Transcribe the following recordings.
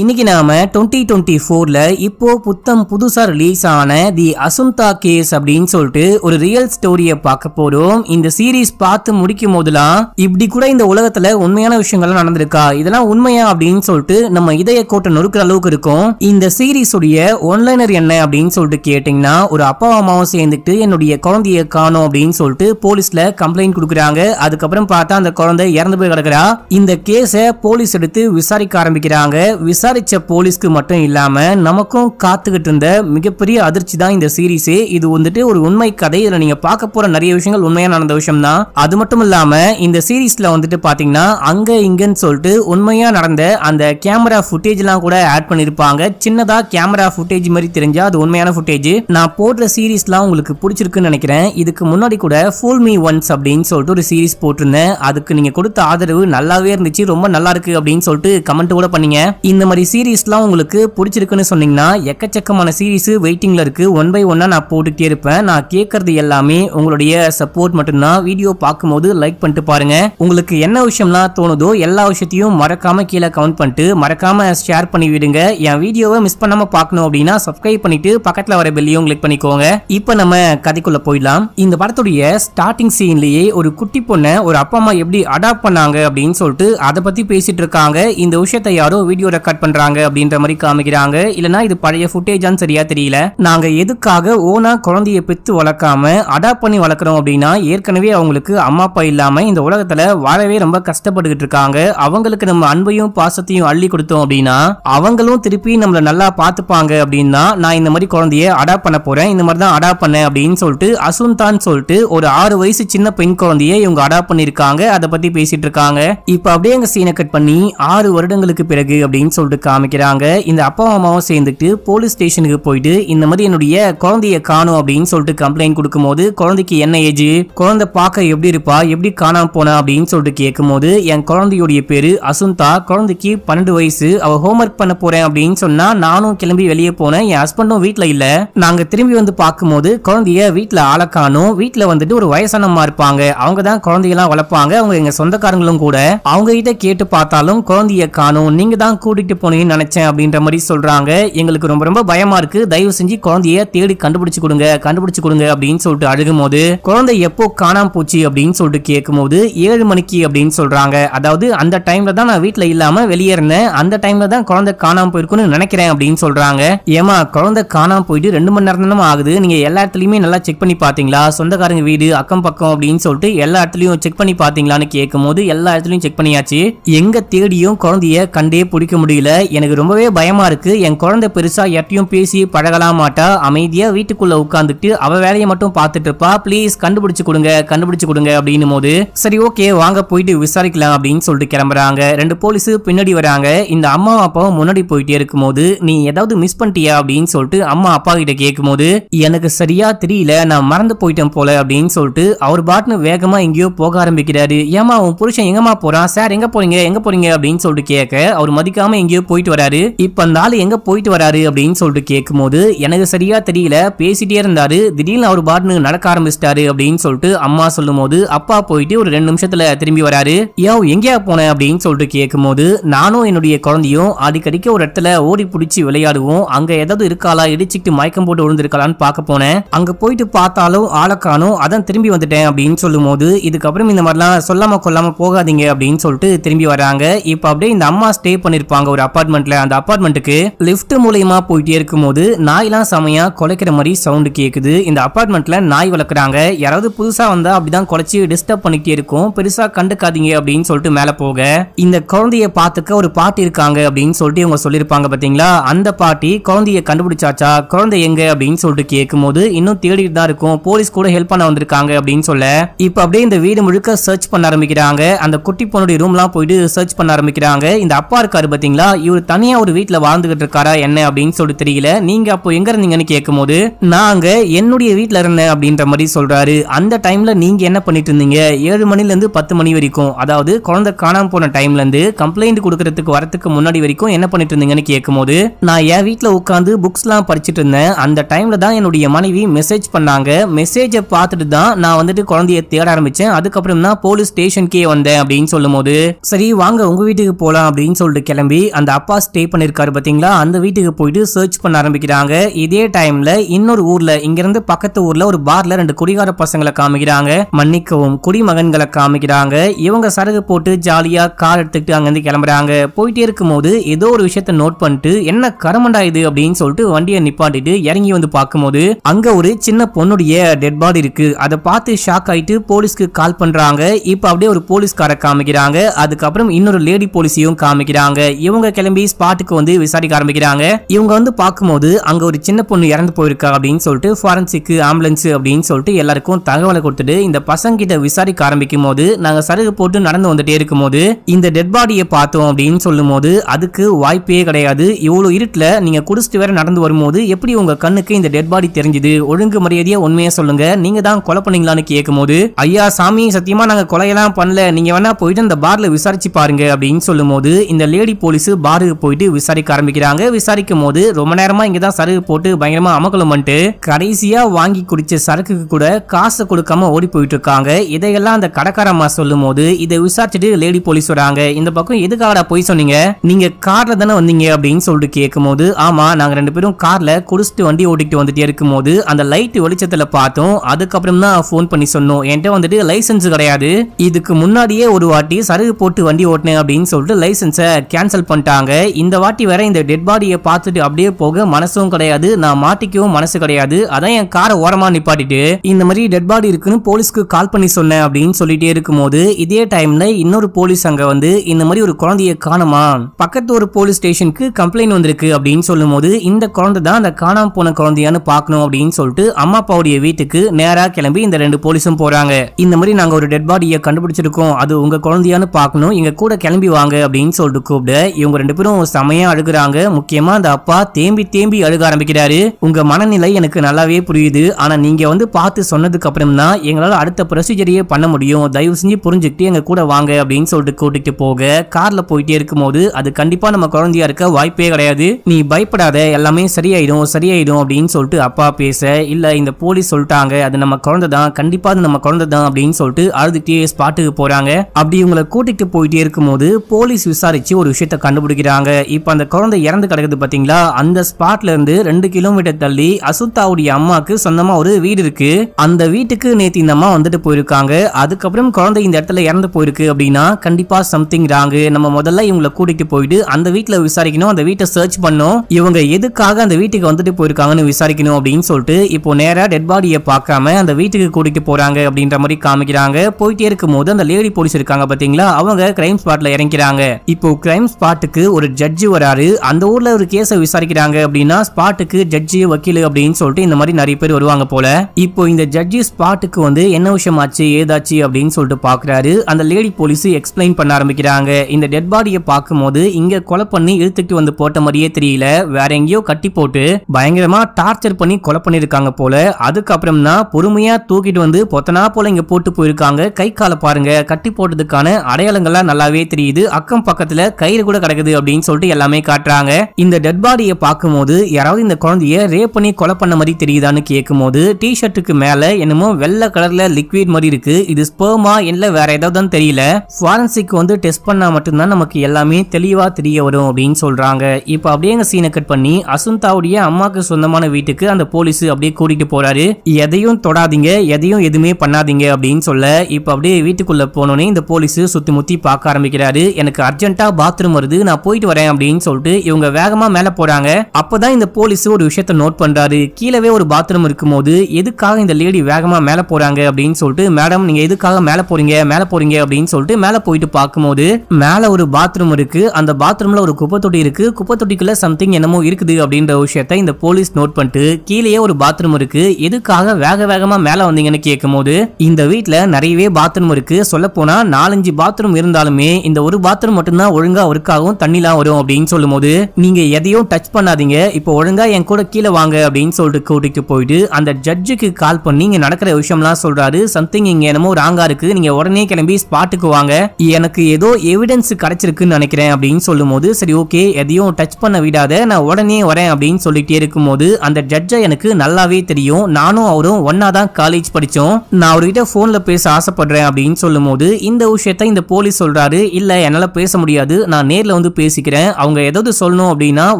இன்னைக்கு நாம twenty twenty ஃபோர்ல இப்போ புத்தம் புதுசா ரிலீஸ் ஆன தி அசுந்தா கேஸ் அப்படின்னு சொல்லிட்டு ஒரு ரியல் ஸ்டோரியை பார்க்க போறோம் இந்த சீரீஸ் பார்த்து முடிக்கும் போதெல்லாம் இப்படி கூட இந்த உலகத்துல உண்மையான விஷயங்கள்லாம் நடந்திருக்கா இதெல்லாம் உண்மையா அப்படின்னு சொல்லிட்டு நம்ம இதய கோட்டை நொறுக்கிற அளவுக்கு இருக்கும் இந்த உடைய ஒன்லைனர் என்ன அப்படின்னு சொல்லிட்டு கேட்டிங்கன்னா ஒரு அப்பா அம்மாவும் சேர்ந்துட்டு என்னுடைய குழந்தைய காணும் அப்படின்னு சொல்லிட்டு போலீஸில் கம்ப்ளைண்ட் கொடுக்குறாங்க அதுக்கப்புறம் பார்த்தா அந்த குழந்தை இறந்து போய் கிடக்குறா இந்த கேஸை போலீஸ் எடுத்து விசாரிக்க ஆரம்பிக்கிறாங்க விசாரிச்ச போலீஸ்க்கு மட்டும் இல்லாம நமக்கும் காத்துக்கிட்டு இருந்த மிகப்பெரிய அதிர்ச்சி தான் இந்த சீரீஸே இது வந்துட்டு ஒரு உண்மை கதை இதுல நீங்க பார்க்க போற நிறைய விஷயங்கள் உண்மையா நடந்த விஷயம் தான் அது மட்டும் இல்லாம இந்த சீரீஸ்ல வந்துட்டு பாத்தீங்கன்னா அங்க இங்கன்னு சொல்லிட்டு உண்மையா நடந்த அந்த கேமரா ஃபுட்டேஜ் எல்லாம் கூட ஆட் பண்ணிருப்பாங்க சின்னதா கேமரா ஃபுட்டேஜ் மாதிரி தெரிஞ்சா அது உண்மையான ஃபுட்டேஜ் நான் போடுற சீரீஸ் எல்லாம் உங்களுக்கு பிடிச்சிருக்குன்னு நினைக்கிறேன் இதுக்கு முன்னாடி கூட ஃபுல் மீ ஒன்ஸ் அப்படின்னு சொல்லிட்டு ஒரு சீரீஸ் போட்டிருந்தேன் அதுக்கு நீங்க கொடுத்த ஆதரவு நல்லாவே இருந்துச்சு ரொம்ப நல்லா இருக்கு அப்படின்னு சொல்லிட்டு கமெண்ட் கூட பண்ணீங்க இந்த மாதிரி சீரீஸ்லாம் உங்களுக்கு பிடிச்சிருக்குன்னு சொன்னீங்கன்னா எக்கச்சக்கமான சீரீஸ் வெயிட்டிங்கில் இருக்குது ஒன் பை ஒன்னாக நான் போட்டுகிட்டே இருப்பேன் நான் கேட்குறது எல்லாமே உங்களுடைய சப்போர்ட் மட்டும்தான் வீடியோ பார்க்கும்போது லைக் பண்ணிட்டு பாருங்கள் உங்களுக்கு என்ன விஷயம்லாம் தோணுதோ எல்லா விஷயத்தையும் மறக்காமல் கீழே கவுண்ட் பண்ணிட்டு மறக்காமல் ஷேர் பண்ணி விடுங்க என் வீடியோவை மிஸ் பண்ணாமல் பார்க்கணும் அப்படின்னா சப்ஸ்கிரைப் பண்ணிட்டு பக்கத்தில் வர பெல்லையும் கிளிக் பண்ணிக்கோங்க இப்போ நம்ம கதைக்குள்ள போயிடலாம் இந்த படத்துடைய ஸ்டார்டிங் சீன்லயே ஒரு குட்டி பொண்ணை ஒரு அப்பா அம்மா எப்படி அடாப்ட் பண்ணாங்க அப்படின்னு சொல்லிட்டு அதை பத்தி பேசிட்டு இருக்காங்க இந்த விஷயத்தை யாரும் வீடியோ ரெக்கார்ட் பண்றாங்க அப்படின்ற மாதிரி காமிக்கிறாங்க இல்லனா இது பழைய ஃபுட்டேஜான்னு சரியா தெரியல நாங்க எதுக்காக ஓனா குழந்தைய பெத்து வளர்க்காம அடாப்ட் பண்ணி வளர்க்குறோம் அப்படின்னா ஏற்கனவே அவங்களுக்கு அம்மா அப்பா இல்லாம இந்த உலகத்துல வாழவே ரொம்ப கஷ்டப்பட்டுக்கிட்டு இருக்காங்க அவங்களுக்கு நம்ம அன்பையும் பாசத்தையும் அள்ளி கொடுத்தோம் அப்படின்னா அவங்களும் திருப்பி நம்மளை நல்லா பார்த்துப்பாங்க அப்படின்னா நான் இந்த மாதிரி குழந்தைய அடாப்ட் பண்ண போறேன் இந்த மாதிரி தான் அடாப்ட் பண்ண அப்படின்னு சொல்லிட்டு அசுந்தான் சொல்லிட்டு ஒரு ஆறு வயசு சின்ன பெண் குழந்தைய இவங்க அடாப்ட் பண்ணிருக்காங்க அதை பத்தி பேசிட்டு இருக்காங்க இப்ப அப்படியே சீனை கட் பண்ணி ஆறு வருடங்களுக்கு பிறகு அப்படின்னு சொல்லிட்டு சொல்லிட்டு காமிக்கிறாங்க இந்த அப்பா அம்மாவும் சேர்ந்துட்டு போலீஸ் ஸ்டேஷனுக்கு போயிட்டு இந்த மாதிரி என்னுடைய குழந்தைய காணும் அப்படின்னு சொல்லிட்டு கம்ப்ளைண்ட் கொடுக்கும்போது குழந்தைக்கு என்ன ஏஜ் குழந்தை பார்க்க எப்படி இருப்பா எப்படி காணாம போனா அப்படின்னு சொல்லிட்டு கேட்கும்போது என் குழந்தையுடைய பேரு அசுந்தா குழந்தைக்கு பன்னெண்டு வயசு அவ ஹோம்ஒர்க் பண்ண போறேன் அப்படின்னு சொன்னா நானும் கிளம்பி வெளியே போனேன் என் ஹஸ்பண்டும் வீட்டுல இல்ல நாங்க திரும்பி வந்து பார்க்கும்போது குழந்தைய வீட்டுல ஆள காணும் வீட்டுல வந்துட்டு ஒரு வயசானம்மா இருப்பாங்க அவங்க தான் குழந்தையெல்லாம் வளர்ப்பாங்க அவங்க எங்க சொந்தக்காரங்களும் கூட அவங்க கிட்ட கேட்டு பார்த்தாலும் குழந்தைய காணும் நீங்க தான் கூட்டிட்டு போனேன்னு நினைச்சேன் அப்படின்ற மாதிரி சொல்றாங்க எங்களுக்கு ரொம்ப ரொம்ப பயமா இருக்கு தயவு செஞ்சு குழந்தைய தேடி கண்டுபிடிச்சு கொடுங்க கண்டுபிடிச்சு கொடுங்க அப்படின்னு சொல்லிட்டு அழுகும் போது குழந்தை எப்போ காணாம போச்சு அப்படின்னு சொல்லிட்டு கேட்கும் போது ஏழு மணிக்கு அப்படின்னு சொல்றாங்க அதாவது அந்த டைம்ல தான் நான் வீட்டுல இல்லாம வெளியேறினேன் அந்த டைம்ல தான் குழந்தை காணாம போயிருக்குன்னு நினைக்கிறேன் அப்படின்னு சொல்றாங்க ஏமா குழந்தை காணாம போயிட்டு ரெண்டு மணி நேரம் தானே ஆகுது நீங்க எல்லா இடத்துலயுமே நல்லா செக் பண்ணி பாத்தீங்களா சொந்தக்காரங்க வீடு அக்கம் பக்கம் அப்படின்னு சொல்லிட்டு எல்லா இடத்துலயும் செக் பண்ணி பாத்தீங்களான்னு கேட்கும் போது எல்லா இடத்துலயும் செக் பண்ணியாச்சு எங்க தேடியும் குழந்தைய கண்டே பிடிக்க முடியல இல்லை எனக்கு ரொம்பவே பயமா இருக்கு என் குழந்தை பெருசா எட்டையும் பேசி பழகலாம் மாட்டா அமைதியா வீட்டுக்குள்ள உட்காந்துட்டு அவ வேலையை மட்டும் பார்த்துட்டு இருப்பா ப்ளீஸ் கண்டுபிடிச்சு கொடுங்க கண்டுபிடிச்சு கொடுங்க அப்படின்னு போது சரி ஓகே வாங்க போயிட்டு விசாரிக்கலாம் அப்படின்னு சொல்லிட்டு கிளம்புறாங்க ரெண்டு போலீஸு பின்னாடி வராங்க இந்த அம்மா அப்பாவும் முன்னாடி போயிட்டே இருக்கும் போது நீ ஏதாவது மிஸ் பண்ணிட்டியா அப்படின்னு சொல்லிட்டு அம்மா அப்பா கிட்ட கேட்கும் போது எனக்கு சரியா தெரியல நான் மறந்து போயிட்டேன் போல அப்படின்னு சொல்லிட்டு அவர் பாட்டுன்னு வேகமா எங்கேயோ போக ஆரம்பிக்கிறாரு ஏமா உன் புருஷன் எங்கம்மா போறான் சார் எங்க போறீங்க எங்க போறீங்க அப்படின்னு சொல்லிட்டு கேட்க அவர் மதிக்காம எங்கேயோ எங்கேயோ போயிட்டு வராரு இப்ப அந்த ஆள் எங்க போயிட்டு வராரு அப்படின்னு சொல்லிட்டு கேட்கும் போது எனக்கு சரியா தெரியல பேசிட்டே இருந்தாரு திடீர்னு அவர் பாட்டுன்னு நடக்க ஆரம்பிச்சிட்டாரு அப்படின்னு சொல்லிட்டு அம்மா சொல்லும் போது அப்பா போயிட்டு ஒரு ரெண்டு நிமிஷத்துல திரும்பி வராரு யோ எங்கேயா போன அப்படின்னு சொல்லிட்டு கேட்கும் போது நானும் என்னுடைய குழந்தையும் அடிக்கடிக்க ஒரு இடத்துல ஓடி பிடிச்சி விளையாடுவோம் அங்க ஏதாவது இருக்காளா இடிச்சிட்டு மயக்கம் போட்டு விழுந்திருக்காளான்னு பார்க்க போனேன் அங்க போயிட்டு பார்த்தாலும் ஆளக்கானோ அதான் திரும்பி வந்துட்டேன் அப்படின்னு சொல்லும் போது இதுக்கப்புறம் இந்த மாதிரிலாம் சொல்லாம கொல்லாம போகாதீங்க அப்படின்னு சொல்லிட்டு திரும்பி வராங்க இப்ப அப்படியே இந்த அம்மா ஸ்டே பண்ணிருப்பாங்க ஒரு ஒரு அப்பார்ட்மெண்ட்ல அந்த அபார்ட்மெண்ட்டுக்கு லிஃப்ட் மூலியமா போயிட்டே இருக்கும் போது நாய்லாம் செமையா குலைக்கிற மாதிரி சவுண்டு கேட்குது இந்த அப்பார்ட்மெண்ட்ல நாய் வளர்க்குறாங்க யாராவது புதுசா வந்தா அப்படிதான் குலைச்சி டிஸ்டர்ப் பண்ணிட்டே இருக்கும் பெருசா கண்டுக்காதீங்க அப்படின்னு சொல்லிட்டு மேல போக இந்த குழந்தைய பாத்துக்க ஒரு பாட்டி இருக்காங்க அப்படின்னு சொல்லிட்டு இவங்க சொல்லியிருப்பாங்க பாத்தீங்களா அந்த பாட்டி குழந்தைய கண்டுபிடிச்சாச்சா குழந்தை எங்க அப்படின்னு சொல்லிட்டு கேட்கும் போது இன்னும் தேடிட்டு தான் இருக்கும் போலீஸ் கூட ஹெல்ப் பண்ண வந்திருக்காங்க அப்படின்னு சொல்ல இப்ப அப்படியே இந்த வீடு முழுக்க சர்ச் பண்ண ஆரம்பிக்கிறாங்க அந்த குட்டி பொண்ணுடைய ரூம்லாம் போயிட்டு சர்ச் பண்ண ஆரம்பிக்கிறாங்க இந்த அப்பா இருக்காரு பாத்தீங்களா இவர் தனியா ஒரு வீட்டுல வாழ்ந்துகிட்டு இருக்காரா என்ன அப்படின்னு சொல்லிட்டு தெரியல நீங்க அப்போ எங்க இருந்தீங்கன்னு கேட்கும்போது போது அங்க என்னுடைய வீட்டுல இருந்தேன் அப்படின்ற மாதிரி சொல்றாரு அந்த டைம்ல நீங்க என்ன பண்ணிட்டு இருந்தீங்க ஏழு மணில இருந்து பத்து மணி வரைக்கும் அதாவது குழந்தை காணாம போன டைம்ல இருந்து கம்ப்ளைண்ட் கொடுக்கறதுக்கு வரத்துக்கு முன்னாடி வரைக்கும் என்ன பண்ணிட்டு இருந்தீங்கன்னு கேட்கும்போது போது நான் என் வீட்டுல உட்காந்து புக்ஸ் எல்லாம் படிச்சுட்டு இருந்தேன் அந்த டைம்ல தான் என்னுடைய மனைவி மெசேஜ் பண்ணாங்க மெசேஜை பார்த்துட்டு தான் நான் வந்துட்டு குழந்தைய தேட ஆரம்பிச்சேன் அதுக்கப்புறம் தான் போலீஸ் ஸ்டேஷனுக்கே வந்தேன் அப்படின்னு சொல்லும் போது சரி வாங்க உங்க வீட்டுக்கு போலாம் அப்படின்னு சொல்லிட்டு கிளம்பி அந்த அப்பா ஸ்டே பண்ணியிருக்காரு பார்த்தீங்களா அந்த வீட்டுக்கு போயிட்டு சர்ச் பண்ண ஆரம்பிக்கிறாங்க இதே டைமில் இன்னொரு ஊரில் இங்கேருந்து பக்கத்து ஊரில் ஒரு பார்ல ரெண்டு குடிகார பசங்களை காமிக்கிறாங்க மன்னிக்கவும் குடிமகன்களை காமிக்கிறாங்க இவங்க சரகு போட்டு ஜாலியாக கார் எடுத்துக்கிட்டு அங்கேருந்து கிளம்புறாங்க போயிட்டே இருக்கும்போது ஏதோ ஒரு விஷயத்த நோட் பண்ணிட்டு என்ன கரமண்டா இது அப்படின்னு சொல்லிட்டு வண்டியை நிப்பாட்டிட்டு இறங்கி வந்து பார்க்கும்போது அங்கே ஒரு சின்ன பொண்ணுடைய டெட் பாடி இருக்கு அதை பார்த்து ஷாக் ஆயிட்டு போலீஸ்க்கு கால் பண்ணுறாங்க இப்போ அப்படியே ஒரு போலீஸ்கார காமிக்கிறாங்க அதுக்கப்புறம் இன்னொரு லேடி போலீஸையும் காமிக்கிறாங்க இவங்க கிளம்பி ஸ்பாட்டுக்கு வந்து விசாரிக்க ஆரம்பிக்கிறாங்க இவங்க வந்து பார்க்கும்போது அங்க ஒரு சின்ன பொண்ணு இறந்து போயிருக்கா அப்படின்னு சொல்லிட்டு ஃபாரன்சிக் ஆம்புலன்ஸ் அப்படின்னு சொல்லிட்டு எல்லாருக்கும் தகவலை கொடுத்துட்டு இந்த பசங்க கிட்ட விசாரிக்க ஆரம்பிக்கும் போது நாங்க சருகு போட்டு நடந்து வந்துட்டே இருக்கும் போது இந்த டெட் பாடியை பார்த்தோம் அப்படின்னு சொல்லும் போது அதுக்கு வாய்ப்பே கிடையாது இவ்வளவு இருட்டுல நீங்க குடிச்சிட்டு வேற நடந்து வரும்போது எப்படி உங்க கண்ணுக்கு இந்த டெட் பாடி தெரிஞ்சது ஒழுங்கு மரியாதையா உண்மையா சொல்லுங்க நீங்க தான் கொலை பண்ணீங்களான்னு கேட்கும் போது ஐயா சாமி சத்தியமா நாங்க கொலையெல்லாம் பண்ணல நீங்க வேணா போயிட்டு அந்த பார்ல விசாரிச்சு பாருங்க அப்படின்னு சொல்லும் போது இந்த லேடி போலீஸ் பாருக்கு போயிட்டு விசாரிக்க ஆரம்பிக்கிறாங்க விசாரிக்கும் போது ரொம்ப நேரமா இங்கதான் தான் சரக்கு போட்டு பயங்கரமா அமக்கலும் பண்ணிட்டு கடைசியா வாங்கி குடிச்ச சரக்குக்கு கூட காசு கொடுக்காம ஓடி போயிட்டு இருக்காங்க இதையெல்லாம் அந்த கடைக்காரம்மா சொல்லும் போது இதை விசாரிச்சுட்டு லேடி போலீஸ் வராங்க இந்த பக்கம் எதுக்காக போய் சொன்னீங்க நீங்க கார்ல தானே வந்தீங்க அப்படின்னு சொல்லிட்டு கேட்கும் போது ஆமா நாங்க ரெண்டு பேரும் கார்ல குடிச்சிட்டு வண்டி ஓட்டிட்டு வந்துட்டே இருக்கும் போது அந்த லைட் வெளிச்சத்துல பார்த்தோம் அதுக்கப்புறம் தான் போன் பண்ணி சொன்னோம் என்கிட்ட வந்துட்டு லைசன்ஸ் கிடையாது இதுக்கு முன்னாடியே ஒரு வாட்டி சரகு போட்டு வண்டி ஓட்டினேன் அப்படின்னு சொல்லிட்டு லைசன்ஸை கேன்சல் பண்ணிட்டாங்க பண்ணிட்டாங்க இந்த வாட்டி வேற இந்த டெட் பாடியை பார்த்துட்டு அப்படியே போக மனசும் கிடையாது நான் மாட்டிக்கவும் மனசு கிடையாது அதான் என் காரை ஓரமா நிப்பாட்டிட்டு இந்த மாதிரி டெட் பாடி இருக்குன்னு போலீஸ்க்கு கால் பண்ணி சொன்னேன் அப்படின்னு சொல்லிட்டே இருக்கும்போது இதே டைம்ல இன்னொரு போலீஸ் அங்க வந்து இந்த மாதிரி ஒரு குழந்தைய காணுமா பக்கத்து ஒரு போலீஸ் ஸ்டேஷனுக்கு கம்ப்ளைண்ட் வந்திருக்கு அப்படின்னு சொல்லும் போது இந்த குழந்தை தான் அந்த காணாம போன குழந்தையான்னு பார்க்கணும் அப்படின்னு சொல்லிட்டு அம்மா அப்பாவுடைய வீட்டுக்கு நேரா கிளம்பி இந்த ரெண்டு போலீஸும் போறாங்க இந்த மாதிரி நாங்க ஒரு டெட் பாடியை கண்டுபிடிச்சிருக்கோம் அது உங்க குழந்தையான்னு பார்க்கணும் எங்க கூட கிளம்பி வாங்க அப்படின்னு சொல்லிட்டு கூப்பிட இவங்க ரெண்டு பேரும் செமையா அழுகுறாங்க முக்கியமா அந்த அப்பா தேம்பி தேம்பி அழுக ஆரம்பிக்கிறாரு உங்க மனநிலை எனக்கு நல்லாவே புரியுது ஆனா நீங்க வந்து பார்த்து சொன்னதுக்கு அப்புறம் தான் எங்களால் அடுத்த ப்ரொசீஜரையே பண்ண முடியும் தயவு செஞ்சு புரிஞ்சுக்கிட்டு எங்க கூட வாங்க அப்படின்னு சொல்லிட்டு கூட்டிட்டு போக கார்ல போயிட்டே இருக்கும்போது அது கண்டிப்பா நம்ம குழந்தையா இருக்க வாய்ப்பே கிடையாது நீ பயப்படாத எல்லாமே சரியாயிடும் சரியாயிடும் அப்படின்னு சொல்லிட்டு அப்பா பேச இல்ல இந்த போலீஸ் சொல்லிட்டாங்க அது நம்ம குழந்தை தான் கண்டிப்பா அது நம்ம குழந்தை தான் அப்படின்னு சொல்லிட்டு அழுதுகிட்டே ஸ்பாட்டுக்கு போறாங்க அப்படி இவங்களை கூட்டிட்டு போயிட்டே இருக்கும்போது போலீஸ் விசாரிச்சு ஒரு விஷயத்த கண்டுபிடிச்சு கண்டுபிடிக்கிறாங்க இப்போ அந்த குழந்தை இறந்து கிடக்குது பார்த்தீங்களா அந்த ஸ்பாட்ல இருந்து ரெண்டு கிலோமீட்டர் தள்ளி அசுத்தாவுடைய அம்மாவுக்கு சொந்தமா ஒரு வீடு இருக்கு அந்த வீட்டுக்கு நேத்தி இந்த அம்மா வந்துட்டு போயிருக்காங்க அதுக்கப்புறம் குழந்தை இந்த இடத்துல இறந்து போயிருக்கு அப்படின்னா கண்டிப்பா சம்திங் ராங்கு நம்ம முதல்ல இவங்களை கூட்டிட்டு போயிட்டு அந்த வீட்டுல விசாரிக்கணும் அந்த வீட்டை சர்ச் பண்ணோம் இவங்க எதுக்காக அந்த வீட்டுக்கு வந்துட்டு போயிருக்காங்கன்னு விசாரிக்கணும் அப்படின்னு சொல்லிட்டு இப்போ நேரா டெட் பாடியை பார்க்காம அந்த வீட்டுக்கு கூட்டிட்டு போறாங்க அப்படின்ற மாதிரி காமிக்கிறாங்க போயிட்டே இருக்கும் போது அந்த லேடி போலீஸ் இருக்காங்க பாத்தீங்களா அவங்க கிரைம் ஸ்பாட்ல இறங்கிறாங்க இப்போ கிரைம் ஸ்பாட்டுக்கு ஊருக்கு ஒரு ஜட்ஜி வராரு அந்த ஊர்ல ஒரு கேஸை விசாரிக்கிறாங்க அப்படின்னா ஸ்பாட்டுக்கு ஜட்ஜி வக்கீல் அப்படின்னு சொல்லிட்டு இந்த மாதிரி நிறைய பேர் வருவாங்க போல இப்போ இந்த ஜட்ஜி ஸ்பாட்டுக்கு வந்து என்ன விஷயம் ஆச்சு ஏதாச்சு அப்படின்னு சொல்லிட்டு பாக்குறாரு அந்த லேடி போலீஸ் எக்ஸ்பிளைன் பண்ண ஆரம்பிக்கிறாங்க இந்த டெட் பாடியை போது இங்க கொலை பண்ணி இழுத்துட்டு வந்து போட்ட மாதிரியே தெரியல வேற எங்கேயோ கட்டி போட்டு பயங்கரமா டார்ச்சர் பண்ணி கொலை பண்ணிருக்காங்க போல அதுக்கப்புறம் தான் பொறுமையா தூக்கிட்டு வந்து பொத்தனா போல இங்க போட்டு போயிருக்காங்க கை காலை பாருங்க கட்டி போட்டதுக்கான அடையாளங்கள்லாம் நல்லாவே தெரியுது அக்கம் பக்கத்துல கயிறு கூட கிடக்கு ஆகுது அப்படின்னு சொல்லிட்டு எல்லாமே காட்டுறாங்க இந்த டெட் பாடியை பார்க்கும்போது யாராவது இந்த குழந்தைய ரேப் பண்ணி கொலை பண்ண மாதிரி தெரியுதான்னு கேட்கும்போது டி ஷர்ட்டுக்கு மேல என்னமோ வெள்ளை கலர்ல லிக்விட் மாதிரி இருக்கு இது ஸ்பெர்மா இல்ல வேற ஏதாவது தெரியல ஃபாரன்சிக் வந்து டெஸ்ட் பண்ணா மட்டும்தான் நமக்கு எல்லாமே தெளிவா தெரிய வரும் அப்படின்னு சொல்றாங்க இப்போ அப்படியே எங்க சீனை கட் பண்ணி அசுந்தாவுடைய அம்மாக்கு சொந்தமான வீட்டுக்கு அந்த போலீஸ் அப்படியே கூட்டிட்டு போறாரு எதையும் தொடாதீங்க எதையும் எதுவுமே பண்ணாதீங்க அப்படின்னு சொல்ல இப்போ அப்படியே வீட்டுக்குள்ள போனோடனே இந்த போலீஸ் சுத்தி முத்தி பார்க்க ஆரம்பிக்கிறாரு எனக்கு அர்ஜென்ட்டா பாத்ரூம் வருது நான் போயிட்டு வரேன் அப்படின்னு சொல்லிட்டு இவங்க வேகமா மேல போறாங்க அப்பதான் இந்த போலீஸ் ஒரு விஷயத்த நோட் பண்றாரு கீழவே ஒரு பாத்ரூம் இருக்கும்போது எதுக்காக இந்த லேடி வேகமா மேல போறாங்க அப்படின்னு சொல்லிட்டு மேடம் நீங்க எதுக்காக மேல போறீங்க மேல போறீங்க அப்படின்னு சொல்லிட்டு மேல போயிட்டு பார்க்கும்போது மேல ஒரு பாத்ரூம் இருக்கு அந்த பாத்ரூம்ல ஒரு குப்பை தொட்டி இருக்கு குப்பை தொட்டிக்குள்ள சம்திங் என்னமோ இருக்குது அப்படின்ற விஷயத்த இந்த போலீஸ் நோட் பண்ணிட்டு கீழேயே ஒரு பாத்ரூம் இருக்கு எதுக்காக வேக வேகமா மேல வந்தீங்கன்னு கேட்கும் போது இந்த வீட்டுல நிறையவே பாத்ரூம் இருக்கு சொல்ல போனா நாலஞ்சு பாத்ரூம் இருந்தாலுமே இந்த ஒரு பாத்ரூம் மட்டும்தான் ஒழுங்கா ஒர்க் ஆகும் தண்ணிலாம் வரும் அப்படின்னு சொல்லும் போது நீங்க எதையும் டச் பண்ணாதீங்க இப்போ ஒழுங்கா என் கூட கீழே வாங்க அப்படின்னு சொல்லிட்டு கூட்டிட்டு போயிட்டு அந்த ஜட்ஜுக்கு கால் பண்ணி இங்க நடக்கிற விஷயம்லாம் சொல்றாரு சம்திங் இங்க என்னமோ ராங்கா இருக்கு நீங்க உடனே கிளம்பி ஸ்பாட்டுக்கு வாங்க எனக்கு ஏதோ எவிடன்ஸ் கிடைச்சிருக்குன்னு நினைக்கிறேன் அப்படின்னு சொல்லும் போது சரி ஓகே எதையும் டச் பண்ண விடாத நான் உடனே வரேன் அப்படின்னு சொல்லிட்டே போது அந்த ஜட்ஜை எனக்கு நல்லாவே தெரியும் நானும் அவரும் ஒன்னா தான் காலேஜ் படித்தோம் நான் அவர்கிட்ட ஃபோனில் பேச ஆசைப்படுறேன் அப்படின்னு சொல்லும்போது இந்த விஷயத்த இந்த போலீஸ் சொல்கிறாரு இல்லை என்னால் பேச முடியாது நான் நேரில் வந்து போது பேசிக்கிறேன் அவங்க ஏதாவது சொல்லணும் அப்படின்னா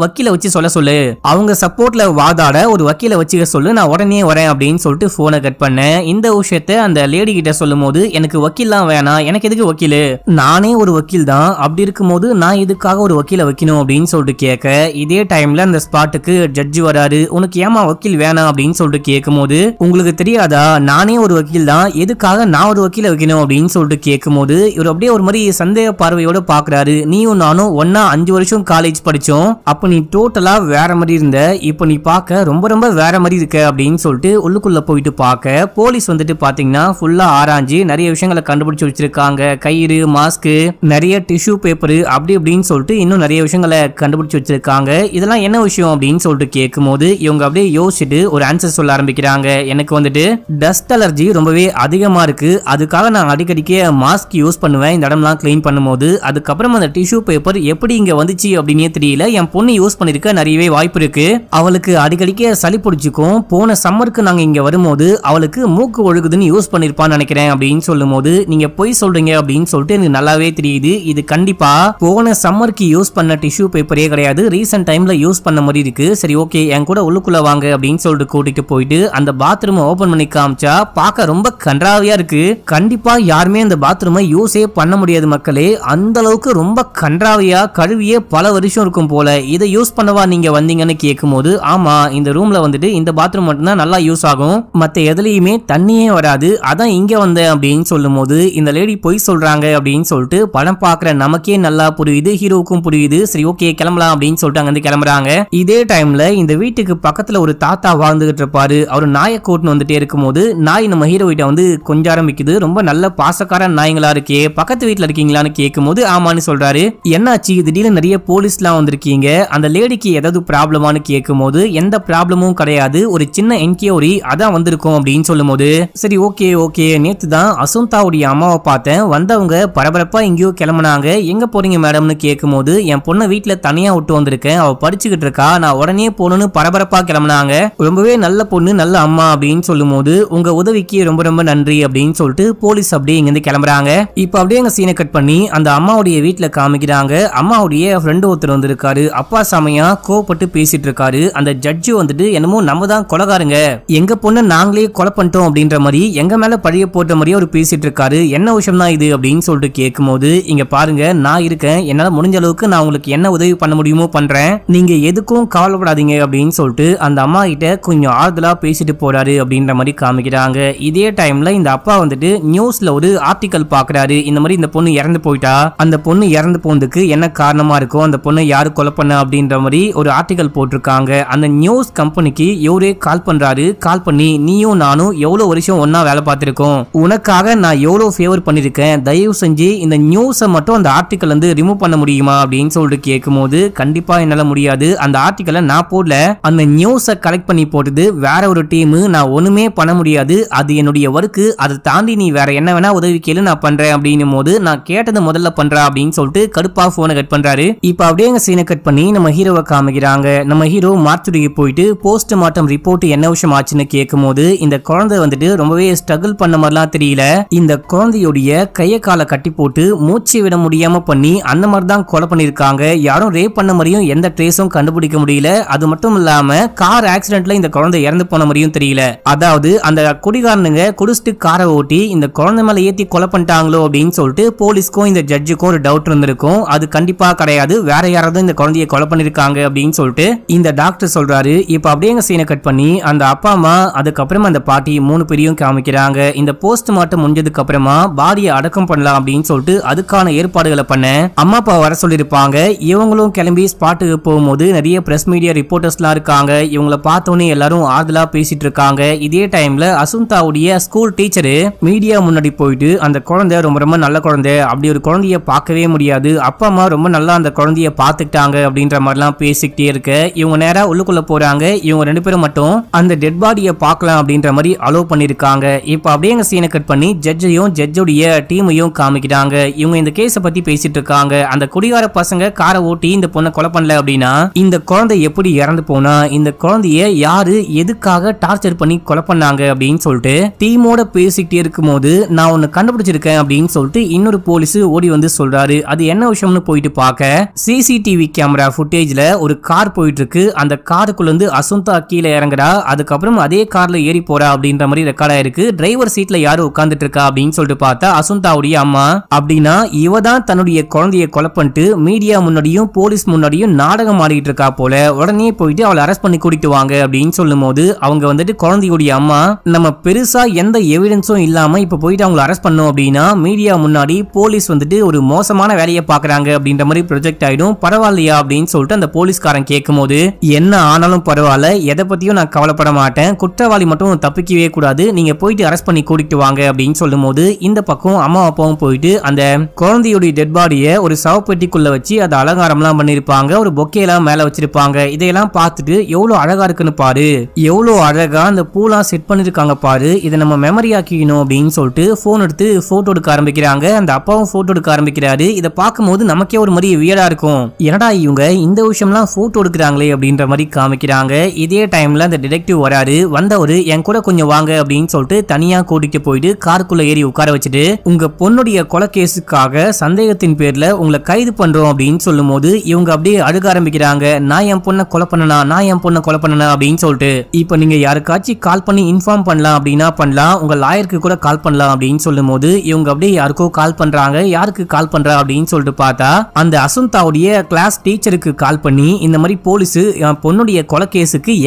வக்கீல வச்சு சொல்ல சொல்லு அவங்க சப்போர்ட்ல வாதாட ஒரு வக்கீல வச்சுக்க சொல்லு நான் உடனே வரேன் அப்படின்னு சொல்லிட்டு போனை கட் பண்ணேன் இந்த விஷயத்த அந்த லேடி கிட்ட சொல்லும் போது எனக்கு வக்கீல்லாம் வேணாம் எனக்கு எதுக்கு வக்கீல் நானே ஒரு வக்கீல் தான் அப்படி இருக்கும்போது நான் எதுக்காக ஒரு வக்கீல வைக்கணும் அப்படின்னு சொல்லிட்டு கேட்க இதே டைம்ல அந்த ஸ்பாட்டுக்கு ஜட்ஜ் வராரு உனக்கு ஏமா வக்கீல் வேணாம் அப்படின்னு சொல்லிட்டு கேட்கும் போது உங்களுக்கு தெரியாதா நானே ஒரு வக்கீல் தான் எதுக்காக நான் ஒரு வக்கீல வைக்கணும் அப்படின்னு சொல்லிட்டு கேட்கும் போது இவர் அப்படியே ஒரு மாதிரி சந்தேக பார்வையோட பாக்குறாரு நீயும் நானும் ஒன்னா அஞ்சு வருஷம் காலேஜ் படிச்சோம் அப்ப நீ டோட்டலா வேற மாதிரி இருந்த இப்போ நீ பார்க்க ரொம்ப ரொம்ப வேற மாதிரி இருக்க அப்படின்னு சொல்லிட்டு உள்ளுக்குள்ள போயிட்டு பார்க்க போலீஸ் வந்துட்டு பாத்தீங்கன்னா ஃபுல்லா ஆராய்ஞ்சு நிறைய விஷயங்களை கண்டுபிடிச்சு வச்சிருக்காங்க கயிறு மாஸ்க்கு நிறைய டிஷ்யூ பேப்பரு அப்படி இப்படின்னு சொல்லிட்டு இன்னும் நிறைய விஷயங்களை கண்டுபிடிச்சு வச்சிருக்காங்க இதெல்லாம் என்ன விஷயம் அப்படின்னு சொல்லிட்டு கேட்கும் போது இவங்க அப்படியே யோசிச்சுட்டு ஒரு ஆன்சர் சொல்ல ஆரம்பிக்கிறாங்க எனக்கு வந்துட்டு டஸ்ட் அலர்ஜி ரொம்பவே அதிகமா இருக்கு அதுக்காக நான் அடிக்கடிக்கே மாஸ்க் யூஸ் பண்ணுவேன் இந்த இடம்லாம் கிளீன் பண்ணும்போது அதுக்கப்புறம் அந்த டிஷ்யூ பேப்பர் எப்படி இங்க வந்துச்சு அப்படின்னே தெரியல என் பொண்ணு யூஸ் பண்ணிருக்க நிறையவே வாய்ப்பு இருக்கு அவளுக்கு அடிக்கடிக்க சளி பிடிச்சிக்கும் போன சம்மருக்கு நாங்க இங்க வரும்போது அவளுக்கு மூக்கு ஒழுகுதுன்னு யூஸ் பண்ணிருப்பான்னு நினைக்கிறேன் அப்படின்னு சொல்லும் போது நீங்க பொய் சொல்றீங்க அப்படின்னு சொல்லிட்டு எனக்கு நல்லாவே தெரியுது இது கண்டிப்பா போன சம்மருக்கு யூஸ் பண்ண டிஷ்யூ பேப்பரே கிடையாது ரீசெண்ட் டைம்ல யூஸ் பண்ண மாதிரி இருக்கு சரி ஓகே என் கூட உள்ளுக்குள்ள வாங்க அப்படின்னு சொல்லிட்டு கூட்டிட்டு போயிட்டு அந்த பாத்ரூம் ஓபன் பண்ணி காமிச்சா பார்க்க ரொம்ப கன்றாவியா இருக்கு கண்டிப்பா யாருமே அந்த பாத்ரூமை யூஸே பண்ண முடியாது மக்களே அந்த அளவுக்கு ரொம்ப கன்றாவியா லிண்டா கழுவியே பல வருஷம் இருக்கும் போல இதை யூஸ் பண்ணவா நீங்க வந்தீங்கன்னு கேட்கும்போது ஆமா இந்த ரூம்ல வந்துட்டு இந்த பாத்ரூம் மட்டும்தான் நல்லா யூஸ் ஆகும் மற்ற எதுலையுமே தண்ணியே வராது அதான் இங்க வந்தேன் அப்படின்னு சொல்லும் போது இந்த லேடி பொய் சொல்றாங்க அப்படின்னு சொல்லிட்டு படம் பாக்குற நமக்கே நல்லா புரியுது ஹீரோவுக்கும் புரியுது சரி ஓகே கிளம்பலாம் அப்படின்னு சொல்லிட்டு அங்கிருந்து கிளம்புறாங்க இதே டைம்ல இந்த வீட்டுக்கு பக்கத்துல ஒரு தாத்தா வாழ்ந்துகிட்டு இருப்பாரு அவர் நாயை கூட்டுன்னு வந்துட்டே இருக்கும் போது நாய் நம்ம ஹீரோ கிட்ட வந்து கொஞ்ச ஆரம்பிக்குது ரொம்ப நல்ல பாசக்கார நாய்களா இருக்கே பக்கத்து வீட்டுல இருக்கீங்களான்னு கேட்கும்போது போது ஆமான்னு சொல்றாரு என்னாச்சு ஆச்சு திடீர்னு நிறைய போலீஸ்லாம் வந்திருக்கீங்க அந்த லேடிக்கு ஏதாவது ப்ராப்ளமானு கேட்கும்போது எந்த ப்ராப்ளமும் கிடையாது ஒரு சின்ன என்கொயரி அதான் வந்திருக்கும் அப்படின்னு போது சரி ஓகே ஓகே நேத்து தான் அசுந்தாவுடைய அம்மாவை பார்த்தேன் வந்தவங்க பரபரப்பா எங்கேயோ கிளம்புனாங்க எங்க போறீங்க மேடம்னு கேட்கும்போது என் பொண்ணை வீட்டுல தனியா விட்டு வந்திருக்கேன் அவ படிச்சுக்கிட்டு இருக்கா நான் உடனே போகணும்னு பரபரப்பா கிளம்புனாங்க ரொம்பவே நல்ல பொண்ணு நல்ல அம்மா அப்படின்னு சொல்லும் போது உங்க உதவிக்கு ரொம்ப ரொம்ப நன்றி அப்படின்னு சொல்லிட்டு போலீஸ் அப்படியே இங்கிருந்து கிளம்புறாங்க இப்போ அப்படியே எங்க சீனை கட் பண்ணி அந்த அம்மாவுடைய வீட்டுல காமிக்கிறாங்க அம்மாவுடைய ஃப்ரெண்டு ஒருத்தர் வந்திருக்காரு அப்பா சாமியா கோவப்பட்டு பேசிட்டு இருக்காரு அந்த ஜட்ஜு வந்துட்டு என்னமோ நம்ம தான் கொலகாருங்க எங்க பொண்ணு நாங்களே கொலை பண்ணிட்டோம் அப்படின்ற மாதிரி எங்க மேல பழிய போட்ட மாதிரி அவர் பேசிட்டு இருக்காரு என்ன விஷயம் தான் இது அப்படின்னு சொல்லிட்டு கேட்கும் போது இங்க பாருங்க நான் இருக்கேன் என்னால முடிஞ்ச அளவுக்கு நான் உங்களுக்கு என்ன உதவி பண்ண முடியுமோ பண்றேன் நீங்க எதுக்கும் கவலைப்படாதீங்க அப்படின்னு சொல்லிட்டு அந்த அம்மா கிட்ட கொஞ்சம் ஆறுதலா பேசிட்டு போறாரு அப்படின்ற மாதிரி காமிக்கிறாங்க இதே டைம்ல இந்த அப்பா வந்துட்டு நியூஸ்ல ஒரு ஆர்டிக்கல் பாக்குறாரு இந்த மாதிரி இந்த பொண்ணு இறந்து போயிட்டா அந்த பொண்ணு இறந்து போனதுக்கு என்ன என்ன காரணமாக இருக்கும் அந்த பொண்ணு யார் கொலை பண்ண அப்படின்ற மாதிரி ஒரு ஆர்டிகல் போட்டிருக்காங்க அந்த நியூஸ் கம்பெனிக்கு இவரே கால் பண்ணுறாரு கால் பண்ணி நீயும் நானும் எவ்வளோ வருஷம் ஒன்றா வேலை பார்த்துருக்கோம் உனக்காக நான் எவ்வளோ ஃபேவர் பண்ணியிருக்கேன் தயவு செஞ்சு இந்த நியூஸை மட்டும் அந்த ஆர்டிக்கல் வந்து ரிமூவ் பண்ண முடியுமா அப்படின்னு சொல்லிட்டு கேட்கும்போது கண்டிப்பாக என்னால் முடியாது அந்த ஆர்டிக்கலை நான் போடல அந்த நியூஸை கலெக்ட் பண்ணி போட்டது வேற ஒரு டீமு நான் ஒன்றுமே பண்ண முடியாது அது என்னுடைய ஒர்க்கு அதை தாண்டி நீ வேற என்ன வேணா உதவி கேளு நான் பண்றேன் அப்படின்னும் போது நான் கேட்டது முதல்ல பண்றேன் அப்படின்னு சொல்லிட்டு கடுப்பா போன ஃபோனை கட் பண்றாரு இப்போ அப்படியே சீனை கட் பண்ணி நம்ம ஹீரோவை காமிக்கிறாங்க நம்ம ஹீரோ மார்த்துடிக்கு போயிட்டு போஸ்ட் மார்ட்டம் ரிப்போர்ட் என்ன விஷயம் ஆச்சுன்னு கேட்கும் போது இந்த குழந்தை வந்துட்டு ரொம்பவே ஸ்ட்ரகிள் பண்ண மாதிரிலாம் தெரியல இந்த குழந்தையுடைய கைய காலை கட்டி போட்டு மூச்சு விட முடியாம பண்ணி அந்த மாதிரி தான் கொலை பண்ணியிருக்காங்க யாரும் ரேப் பண்ண மாதிரியும் எந்த ட்ரேஸும் கண்டுபிடிக்க முடியல அது மட்டும் இல்லாம கார் ஆக்சிடென்ட்ல இந்த குழந்தை இறந்து போன மாதிரியும் தெரியல அதாவது அந்த குடிகாரனுங்க குடிச்சிட்டு காரை ஓட்டி இந்த குழந்தை மேல ஏத்தி கொலை பண்ணிட்டாங்களோ அப்படின்னு சொல்லிட்டு போலீஸ்க்கும் இந்த ஜட்ஜுக்கும் ஒரு டவுட் இருந்திருக்கும் அது கண்டிப்பாக கிடையாது வேற யாராவது இந்த குழந்தைய கொலை பண்ணியிருக்காங்க அப்படின்னு சொல்லிட்டு இந்த டாக்டர் சொல்றாரு இப்போ அப்படியே எங்க சீனை கட் பண்ணி அந்த அப்பா அம்மா அதுக்கப்புறமா அந்த பாட்டி மூணு பேரையும் காமிக்கிறாங்க இந்த போஸ்ட் மார்ட்டம் முடிஞ்சதுக்கு அப்புறமா பாடியை அடக்கம் பண்ணலாம் அப்படின்னு சொல்லிட்டு அதுக்கான ஏற்பாடுகளை பண்ண அம்மா அப்பா வர சொல்லியிருப்பாங்க இவங்களும் கிளம்பி ஸ்பாட்டுக்கு போகும்போது நிறைய பிரஸ் மீடியா ரிப்போர்ட்டர்ஸ்லாம் இருக்காங்க இவங்கள பார்த்தோன்னே எல்லாரும் ஆறுதலா பேசிட்டு இருக்காங்க இதே டைம்ல அசுந்தாவுடைய ஸ்கூல் டீச்சரு மீடியா முன்னாடி போயிட்டு அந்த குழந்தை ரொம்ப ரொம்ப நல்ல குழந்தை அப்படி ஒரு குழந்தைய பார்க்கவே முடியாது அப்பா அம்மா ரொம்ப நல்லா அந்த குழந்தைய பாத்துக்கிட்டாங்க அப்படின்ற மாதிரிலாம் பேசிக்கிட்டே இருக்கு இவங்க நேராக உள்ளுக்குள்ளே போறாங்க இவங்க ரெண்டு பேரும் மட்டும் அந்த டெட் பாடியை பார்க்கலாம் அப்படின்ற மாதிரி அலோவ் பண்ணிருக்காங்க இப்போ அப்படியே எங்க சீனை கட் பண்ணி ஜட்ஜையும் ஜட்ஜுடைய டீமையும் காமிக்கிறாங்க இவங்க இந்த கேஸை பற்றி பேசிட்டு இருக்காங்க அந்த குடிகார பசங்க காரை ஓட்டி இந்த பொண்ணை கொலை பண்ணல அப்படின்னா இந்த குழந்தை எப்படி இறந்து போனா இந்த குழந்தைய யாரு எதுக்காக டார்ச்சர் பண்ணி கொலை பண்ணாங்க அப்படின்னு சொல்லிட்டு டீமோட பேசிக்கிட்டே இருக்கும்போது நான் ஒன்று கண்டுபிடிச்சிருக்கேன் அப்படின்னு சொல்லிட்டு இன்னொரு போலீஸ் ஓடி வந்து சொல்றாரு அது என்ன விஷயம்னு போய் போயிட்டு பார்க்க சிசிடிவி கேமரா ஃபுட்டேஜ்ல ஒரு கார் போயிட்டு இருக்கு அந்த காருக்குள்ள இருந்து அசுந்தா கீழே இறங்குறா அதுக்கப்புறம் அதே கார்ல ஏறி போறா அப்படின்ற மாதிரி ரெக்கார்ட் ஆயிருக்கு டிரைவர் சீட்ல யாரும் உட்கார்ந்துட்டு இருக்கா அப்படின்னு சொல்லிட்டு பார்த்தா அசுந்தாவுடைய அம்மா அப்படின்னா இவ தான் தன்னுடைய குழந்தைய கொலை பண்ணிட்டு மீடியா முன்னாடியும் போலீஸ் முன்னாடியும் நாடகம் ஆடிட்டு இருக்கா போல உடனே போயிட்டு அவளை அரெஸ்ட் பண்ணி கூட்டிட்டு வாங்க அப்படின்னு சொல்லும் போது அவங்க வந்துட்டு குழந்தையுடைய அம்மா நம்ம பெருசா எந்த எவிடன்ஸும் இல்லாம இப்ப போயிட்டு அவங்களை அரெஸ்ட் பண்ணும் அப்படின்னா மீடியா முன்னாடி போலீஸ் வந்துட்டு ஒரு மோசமான வேலையை பாக்குறாங்க அப்படின்னு அப்படின்ற மாதிரி ப்ரொஜெக்ட் ஆயிடும் பரவாயில்லையா அப்படின்னு சொல்லிட்டு அந்த போலீஸ்காரன் கேட்கும் போது என்ன ஆனாலும் பரவாயில்ல எதை பத்தியும் நான் கவலைப்பட மாட்டேன் குற்றவாளி மட்டும் தப்பிக்கவே கூடாது நீங்க போயிட்டு அரெஸ்ட் பண்ணி கூட்டிட்டு வாங்க அப்படின்னு சொல்லும் போது இந்த பக்கம் அம்மா அப்பாவும் போயிட்டு அந்த குழந்தையுடைய டெட் பாடிய ஒரு சவப்பெட்டிக்குள்ள வச்சு அதை அலங்காரம்லாம் பண்ணியிருப்பாங்க ஒரு பொக்கையெல்லாம் மேல வச்சிருப்பாங்க இதையெல்லாம் பார்த்துட்டு எவ்வளவு அழகா இருக்குன்னு பாரு எவ்வளவு அழகா அந்த பூலாம் செட் பண்ணியிருக்காங்க பாரு இதை நம்ம மெமரி ஆக்கிக்கணும் அப்படின்னு சொல்லிட்டு ஃபோன் எடுத்து ஃபோட்டோ எடுக்க ஆரம்பிக்கிறாங்க அந்த அப்பாவும் ஃபோட்டோ எடுக்க ஆரம்பிக்கிறாரு இதை பார்க்கும்போது நமக்கே ஒரு மாதிரி வியடா இருக்கும் என்னடா இவங்க இந்த விஷயம்லாம் போட்டோ எடுக்கிறாங்களே அப்படின்ற மாதிரி காமிக்கிறாங்க இதே டைம்ல அந்த டிடெக்டிவ் வராரு வந்தவரு என் கூட கொஞ்சம் வாங்க அப்படின்னு சொல்லிட்டு தனியா கூட்டிட்டு போயிட்டு காருக்குள்ள ஏறி உட்கார வச்சுட்டு உங்க பொண்ணுடைய கொலை கேஸுக்காக சந்தேகத்தின் பேர்ல உங்களை கைது பண்றோம் அப்படின்னு சொல்லும் போது இவங்க அப்படியே அழுக ஆரம்பிக்கிறாங்க நான் என் பொண்ணை கொலை பண்ணனா நான் என் பொண்ணை கொலை பண்ணனா அப்படின்னு சொல்லிட்டு இப்போ நீங்க யாருக்காச்சும் கால் பண்ணி இன்ஃபார்ம் பண்ணலாம் அப்படின்னா பண்ணலாம் உங்க லாயருக்கு கூட கால் பண்ணலாம் அப்படின்னு சொல்லும் போது இவங்க அப்படியே யாருக்கோ கால் பண்றாங்க யாருக்கு கால் பண்றா அப்படின்னு சொல்லிட்டு பார்த்தா அந்த அசுந்தாவுடைய கிளாஸ் டீச்சருக்கு கால் பண்ணி இந்த மாதிரி போலீஸ் பொண்ணுடைய கொலை